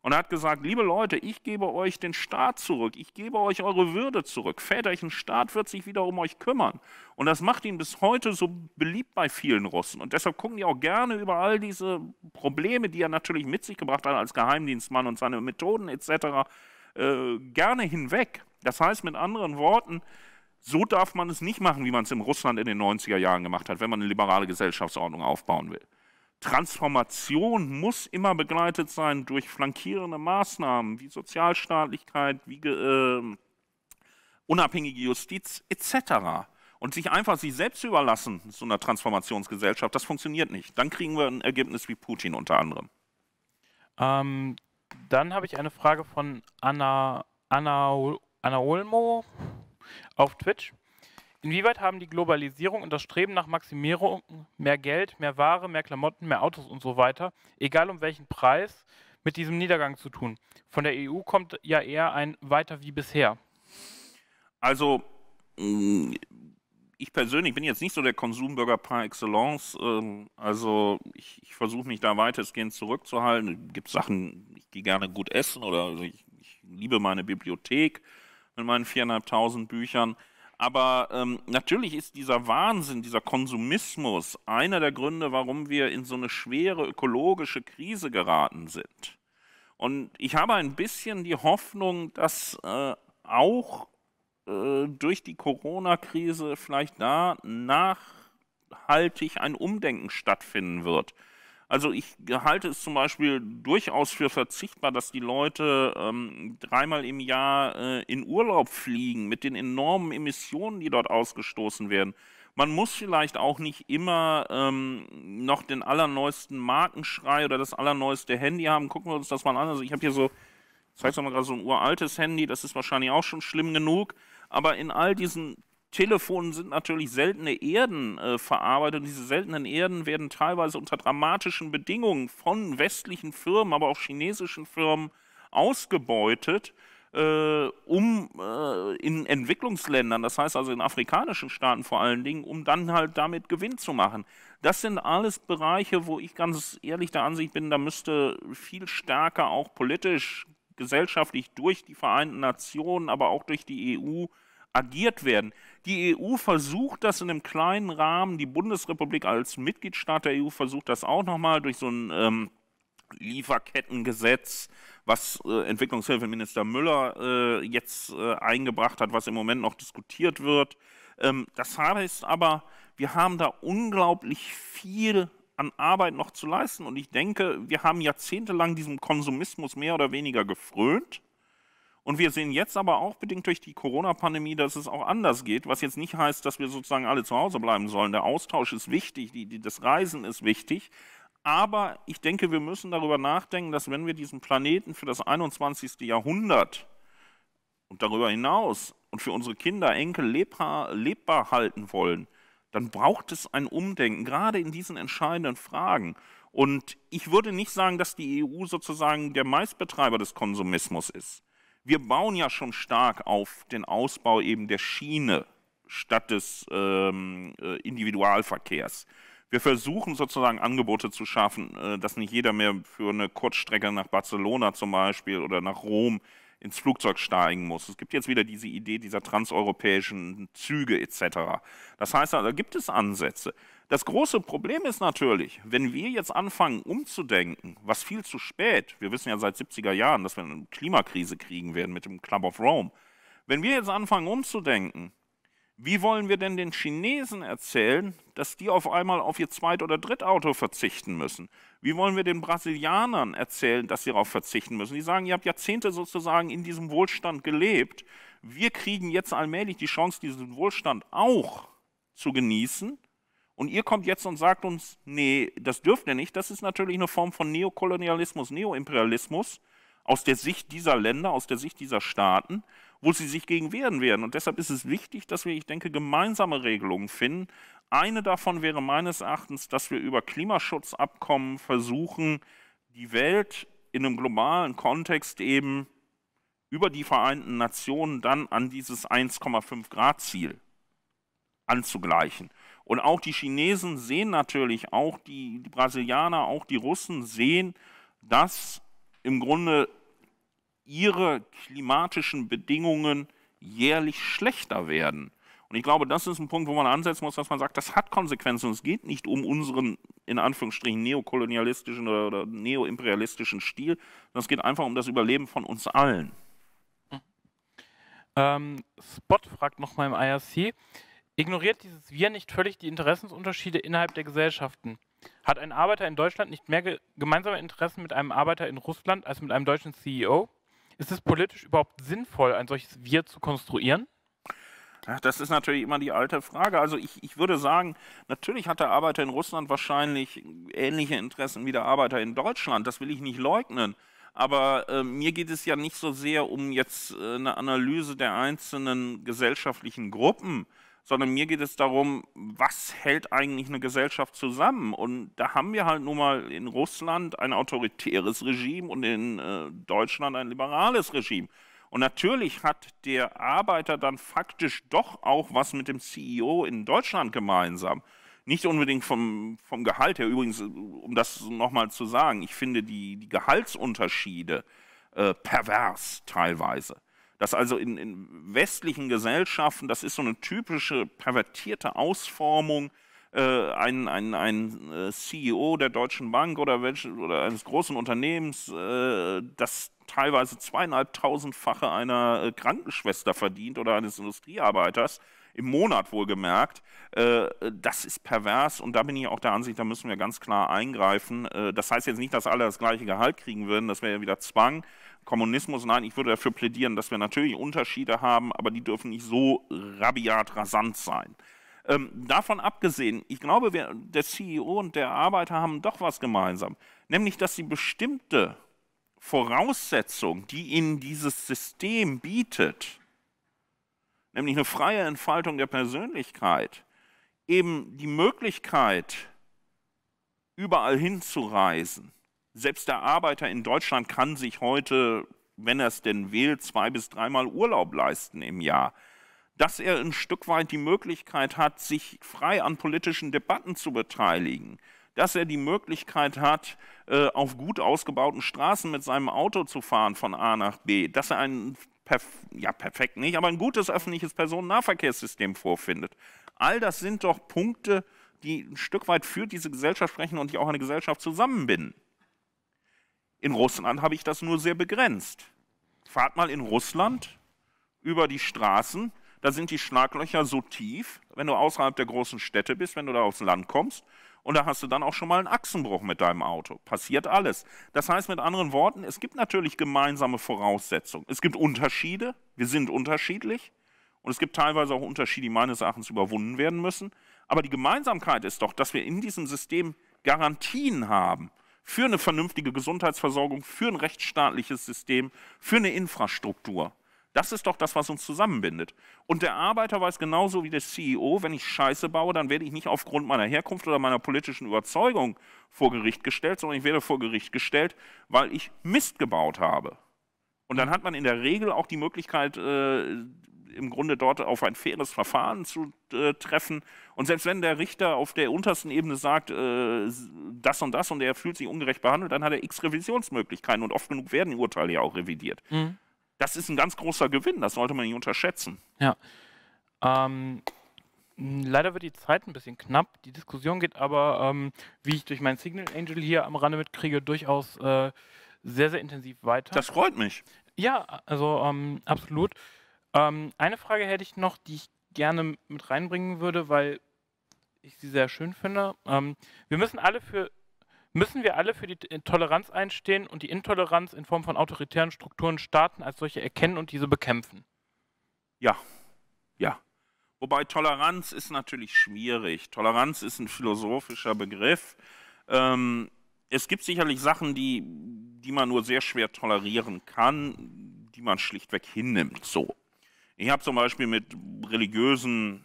und er hat gesagt, liebe Leute, ich gebe euch den Staat zurück, ich gebe euch eure Würde zurück. Väterchen Staat wird sich wieder um euch kümmern. Und das macht ihn bis heute so beliebt bei vielen Russen. Und deshalb gucken die auch gerne über all diese Probleme, die er natürlich mit sich gebracht hat als Geheimdienstmann und seine Methoden etc., äh, gerne hinweg. Das heißt mit anderen Worten, so darf man es nicht machen, wie man es in Russland in den 90er Jahren gemacht hat, wenn man eine liberale Gesellschaftsordnung aufbauen will. Transformation muss immer begleitet sein durch flankierende Maßnahmen wie Sozialstaatlichkeit, wie äh, unabhängige Justiz etc. Und sich einfach sich selbst überlassen, so einer Transformationsgesellschaft, das funktioniert nicht. Dann kriegen wir ein Ergebnis wie Putin unter anderem. Ähm, dann habe ich eine Frage von Anna, Anna, Anna Olmo auf Twitch. Inwieweit haben die Globalisierung und das Streben nach Maximierung, mehr Geld, mehr Ware, mehr Klamotten, mehr Autos und so weiter, egal um welchen Preis, mit diesem Niedergang zu tun? Von der EU kommt ja eher ein weiter wie bisher. Also mm, ich persönlich bin jetzt nicht so der Konsumbürger par excellence. Ähm, also ich, ich versuche mich da weitestgehend zurückzuhalten. Es gibt Sachen, ich gehe gerne gut essen oder ich, ich liebe meine Bibliothek mit meinen viereinhalbtausend Büchern. Aber ähm, natürlich ist dieser Wahnsinn, dieser Konsumismus einer der Gründe, warum wir in so eine schwere ökologische Krise geraten sind. Und ich habe ein bisschen die Hoffnung, dass äh, auch äh, durch die Corona-Krise vielleicht da nachhaltig ein Umdenken stattfinden wird. Also ich halte es zum Beispiel durchaus für verzichtbar, dass die Leute ähm, dreimal im Jahr äh, in Urlaub fliegen mit den enormen Emissionen, die dort ausgestoßen werden. Man muss vielleicht auch nicht immer ähm, noch den allerneuesten Markenschrei oder das allerneueste Handy haben. Gucken wir uns das mal an. Also ich habe hier so, zeig's mal gerade so ein uraltes Handy, das ist wahrscheinlich auch schon schlimm genug. Aber in all diesen Telefonen sind natürlich seltene Erden äh, verarbeitet und diese seltenen Erden werden teilweise unter dramatischen Bedingungen von westlichen Firmen, aber auch chinesischen Firmen ausgebeutet, äh, um äh, in Entwicklungsländern, das heißt also in afrikanischen Staaten vor allen Dingen, um dann halt damit Gewinn zu machen. Das sind alles Bereiche, wo ich ganz ehrlich der Ansicht bin, da müsste viel stärker auch politisch, gesellschaftlich durch die Vereinten Nationen, aber auch durch die EU agiert werden. Die EU versucht das in einem kleinen Rahmen, die Bundesrepublik als Mitgliedstaat der EU versucht das auch nochmal durch so ein ähm, Lieferkettengesetz, was äh, Entwicklungshilfeminister Müller äh, jetzt äh, eingebracht hat, was im Moment noch diskutiert wird. Ähm, das heißt aber, wir haben da unglaublich viel an Arbeit noch zu leisten und ich denke, wir haben jahrzehntelang diesem Konsumismus mehr oder weniger gefrönt und wir sehen jetzt aber auch bedingt durch die Corona-Pandemie, dass es auch anders geht, was jetzt nicht heißt, dass wir sozusagen alle zu Hause bleiben sollen. Der Austausch ist wichtig, die, die, das Reisen ist wichtig. Aber ich denke, wir müssen darüber nachdenken, dass wenn wir diesen Planeten für das 21. Jahrhundert und darüber hinaus und für unsere Kinder, Enkel lebbar, lebbar halten wollen, dann braucht es ein Umdenken, gerade in diesen entscheidenden Fragen. Und ich würde nicht sagen, dass die EU sozusagen der Meistbetreiber des Konsumismus ist wir bauen ja schon stark auf den Ausbau eben der Schiene statt des ähm, äh, Individualverkehrs. Wir versuchen sozusagen Angebote zu schaffen, äh, dass nicht jeder mehr für eine Kurzstrecke nach Barcelona zum Beispiel oder nach Rom ins Flugzeug steigen muss. Es gibt jetzt wieder diese Idee dieser transeuropäischen Züge etc. Das heißt, also, da gibt es Ansätze. Das große Problem ist natürlich, wenn wir jetzt anfangen umzudenken, was viel zu spät, wir wissen ja seit 70er Jahren, dass wir eine Klimakrise kriegen werden mit dem Club of Rome, wenn wir jetzt anfangen umzudenken, wie wollen wir denn den Chinesen erzählen, dass die auf einmal auf ihr Zweit- oder Drittauto verzichten müssen? Wie wollen wir den Brasilianern erzählen, dass sie darauf verzichten müssen? Die sagen, ihr habt Jahrzehnte sozusagen in diesem Wohlstand gelebt. Wir kriegen jetzt allmählich die Chance, diesen Wohlstand auch zu genießen. Und ihr kommt jetzt und sagt uns, nee, das dürft ihr nicht. Das ist natürlich eine Form von Neokolonialismus, Neoimperialismus aus der Sicht dieser Länder, aus der Sicht dieser Staaten, wo sie sich gegen wehren werden. Und deshalb ist es wichtig, dass wir, ich denke, gemeinsame Regelungen finden. Eine davon wäre meines Erachtens, dass wir über Klimaschutzabkommen versuchen, die Welt in einem globalen Kontext eben über die Vereinten Nationen dann an dieses 1,5 Grad Ziel anzugleichen. Und auch die Chinesen sehen natürlich, auch die, Brasilianer, auch die Russen sehen, dass im Grunde ihre klimatischen Bedingungen jährlich schlechter werden. Und ich glaube, das ist ein Punkt, wo man ansetzen muss, dass man sagt, das hat Konsequenzen. Es geht nicht um unseren, in Anführungsstrichen, neokolonialistischen oder, oder neoimperialistischen Stil, sondern es geht einfach um das Überleben von uns allen. Hm. Ähm, Spot fragt nochmal im IRC. Ignoriert dieses Wir nicht völlig die Interessensunterschiede innerhalb der Gesellschaften? Hat ein Arbeiter in Deutschland nicht mehr ge gemeinsame Interessen mit einem Arbeiter in Russland als mit einem deutschen CEO? Ist es politisch überhaupt sinnvoll, ein solches Wir zu konstruieren? Ach, das ist natürlich immer die alte Frage. Also ich, ich würde sagen, natürlich hat der Arbeiter in Russland wahrscheinlich ähnliche Interessen wie der Arbeiter in Deutschland. Das will ich nicht leugnen. Aber äh, mir geht es ja nicht so sehr um jetzt äh, eine Analyse der einzelnen gesellschaftlichen Gruppen, sondern mir geht es darum, was hält eigentlich eine Gesellschaft zusammen? Und da haben wir halt nun mal in Russland ein autoritäres Regime und in äh, Deutschland ein liberales Regime. Und natürlich hat der Arbeiter dann faktisch doch auch was mit dem CEO in Deutschland gemeinsam. Nicht unbedingt vom, vom Gehalt her, übrigens, äh, um das nochmal zu sagen, ich finde die, die Gehaltsunterschiede äh, pervers teilweise dass also in, in, westlichen Gesellschaften, das ist so eine typische pervertierte Ausformung, äh, ein, ein, ein äh, CEO der Deutschen Bank oder, welche, oder eines großen Unternehmens, äh, das teilweise zweieinhalbtausendfache einer äh, Krankenschwester verdient oder eines Industriearbeiters, im Monat wohlgemerkt, äh, das ist pervers und da bin ich auch der Ansicht, da müssen wir ganz klar eingreifen. Äh, das heißt jetzt nicht, dass alle das gleiche Gehalt kriegen würden, das wäre ja wieder Zwang, Kommunismus. Nein, ich würde dafür plädieren, dass wir natürlich Unterschiede haben, aber die dürfen nicht so rabiat rasant sein. Ähm, davon abgesehen, ich glaube, wir, der CEO und der Arbeiter haben doch was gemeinsam, nämlich dass sie bestimmte Voraussetzungen, die ihnen dieses System bietet, nämlich eine freie Entfaltung der Persönlichkeit, eben die Möglichkeit, überall hinzureisen, selbst der Arbeiter in Deutschland kann sich heute, wenn er es denn will, zwei bis dreimal Urlaub leisten im Jahr. Dass er ein Stück weit die Möglichkeit hat, sich frei an politischen Debatten zu beteiligen, dass er die Möglichkeit hat, äh, auf gut ausgebauten Straßen mit seinem Auto zu fahren von A nach B, dass er ein ja, perfekt nicht, aber ein gutes öffentliches Personennahverkehrssystem vorfindet. All das sind doch Punkte, die ein Stück weit für diese Gesellschaft sprechen und die auch eine Gesellschaft zusammenbinden. In Russland habe ich das nur sehr begrenzt. Fahrt mal in Russland über die Straßen, da sind die Schlaglöcher so tief, wenn du außerhalb der großen Städte bist, wenn du da aufs Land kommst, und da hast du dann auch schon mal einen Achsenbruch mit deinem Auto. Passiert alles. Das heißt mit anderen Worten, es gibt natürlich gemeinsame Voraussetzungen. Es gibt Unterschiede, wir sind unterschiedlich und es gibt teilweise auch Unterschiede, die meines Erachtens überwunden werden müssen. Aber die Gemeinsamkeit ist doch, dass wir in diesem System Garantien haben, für eine vernünftige Gesundheitsversorgung, für ein rechtsstaatliches System, für eine Infrastruktur. Das ist doch das, was uns zusammenbindet. Und der Arbeiter weiß genauso wie der CEO, wenn ich Scheiße baue, dann werde ich nicht aufgrund meiner Herkunft oder meiner politischen Überzeugung vor Gericht gestellt, sondern ich werde vor Gericht gestellt, weil ich Mist gebaut habe. Und dann hat man in der Regel auch die Möglichkeit, äh, im Grunde dort auf ein faires Verfahren zu äh, treffen. Und selbst wenn der Richter auf der untersten Ebene sagt, äh, das und das und er fühlt sich ungerecht behandelt, dann hat er x Revisionsmöglichkeiten und oft genug werden die Urteile ja auch revidiert. Mhm. Das ist ein ganz großer Gewinn, das sollte man nicht unterschätzen. Ja. Ähm, leider wird die Zeit ein bisschen knapp. Die Diskussion geht aber, ähm, wie ich durch meinen Signal Angel hier am Rande mitkriege, durchaus äh, sehr, sehr intensiv weiter. Das freut mich. Ja, also ähm, absolut. Ähm, eine Frage hätte ich noch, die ich gerne mit reinbringen würde, weil ich sie sehr schön finde. Ähm, wir müssen alle für müssen wir alle für die äh, Toleranz einstehen und die Intoleranz in Form von autoritären Strukturen Staaten als solche erkennen und diese bekämpfen. Ja, ja. Wobei Toleranz ist natürlich schwierig. Toleranz ist ein philosophischer Begriff. Ähm, es gibt sicherlich Sachen, die, die man nur sehr schwer tolerieren kann, die man schlichtweg hinnimmt. So. Ich habe zum Beispiel mit religiösen,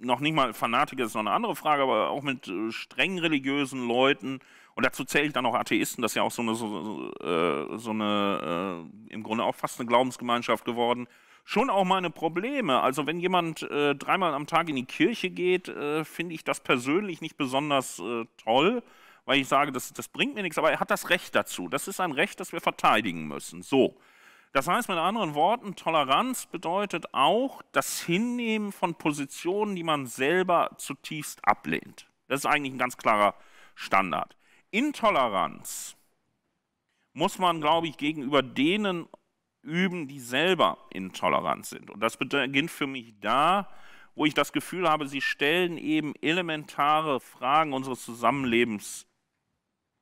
noch nicht mal Fanatiker das ist noch eine andere Frage, aber auch mit äh, streng religiösen Leuten, und dazu zähle ich dann auch Atheisten, das ist ja auch so eine, so, äh, so eine äh, im Grunde auch fast eine Glaubensgemeinschaft geworden, schon auch meine Probleme. Also wenn jemand äh, dreimal am Tag in die Kirche geht, äh, finde ich das persönlich nicht besonders äh, toll, weil ich sage, das, das bringt mir nichts, aber er hat das Recht dazu. Das ist ein Recht, das wir verteidigen müssen. So. Das heißt mit anderen Worten, Toleranz bedeutet auch das Hinnehmen von Positionen, die man selber zutiefst ablehnt. Das ist eigentlich ein ganz klarer Standard. Intoleranz muss man, glaube ich, gegenüber denen üben, die selber intolerant sind. Und das beginnt für mich da, wo ich das Gefühl habe, sie stellen eben elementare Fragen unseres Zusammenlebens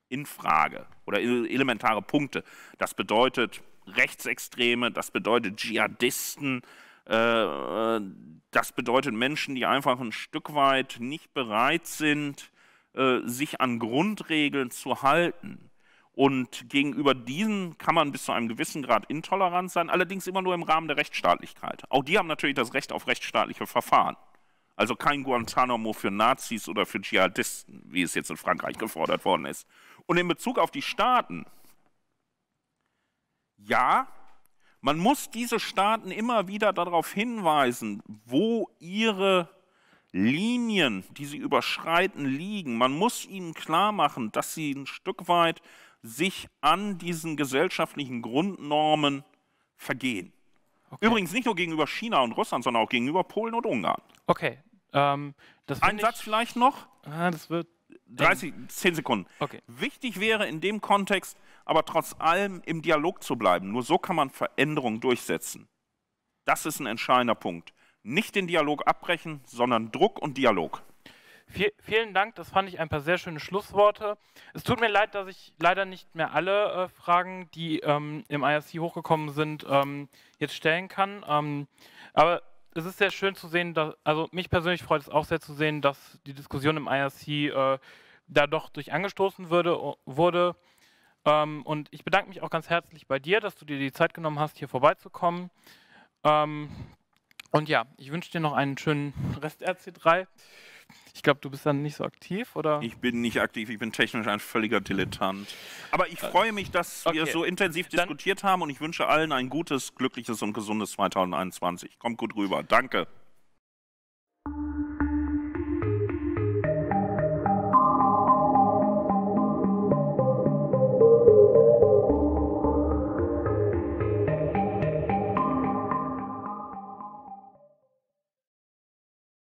in Frage oder elementare Punkte. Das bedeutet Rechtsextreme, das bedeutet Dschihadisten, äh, äh, das bedeutet Menschen, die einfach ein Stück weit nicht bereit sind, äh, sich an Grundregeln zu halten. Und gegenüber diesen kann man bis zu einem gewissen Grad intolerant sein, allerdings immer nur im Rahmen der Rechtsstaatlichkeit. Auch die haben natürlich das Recht auf rechtsstaatliche Verfahren. Also kein Guantanamo für Nazis oder für Dschihadisten, wie es jetzt in Frankreich gefordert worden ist. Und in Bezug auf die Staaten, ja, man muss diese Staaten immer wieder darauf hinweisen, wo ihre Linien, die sie überschreiten, liegen. Man muss ihnen klar machen, dass sie ein Stück weit sich an diesen gesellschaftlichen Grundnormen vergehen. Okay. Übrigens nicht nur gegenüber China und Russland, sondern auch gegenüber Polen und Ungarn. Okay. Ähm, Ein Satz ich... vielleicht noch. Ah, das wird 30, 10 Sekunden. Okay. Wichtig wäre in dem Kontext, aber trotz allem im Dialog zu bleiben. Nur so kann man Veränderungen durchsetzen. Das ist ein entscheidender Punkt. Nicht den Dialog abbrechen, sondern Druck und Dialog. Vielen Dank, das fand ich ein paar sehr schöne Schlussworte. Es tut mir leid, dass ich leider nicht mehr alle äh, Fragen, die ähm, im IRC hochgekommen sind, ähm, jetzt stellen kann. Ähm, aber es ist sehr schön zu sehen, dass, also mich persönlich freut es auch sehr zu sehen, dass die Diskussion im IRC äh, da doch durch angestoßen würde, wurde ähm, und ich bedanke mich auch ganz herzlich bei dir, dass du dir die Zeit genommen hast, hier vorbeizukommen. Ähm, und ja, ich wünsche dir noch einen schönen Rest RC3. Ich glaube, du bist dann nicht so aktiv, oder? Ich bin nicht aktiv, ich bin technisch ein völliger Dilettant. Aber ich äh, freue mich, dass okay. wir so intensiv dann diskutiert haben und ich wünsche allen ein gutes, glückliches und gesundes 2021. Kommt gut rüber. Danke.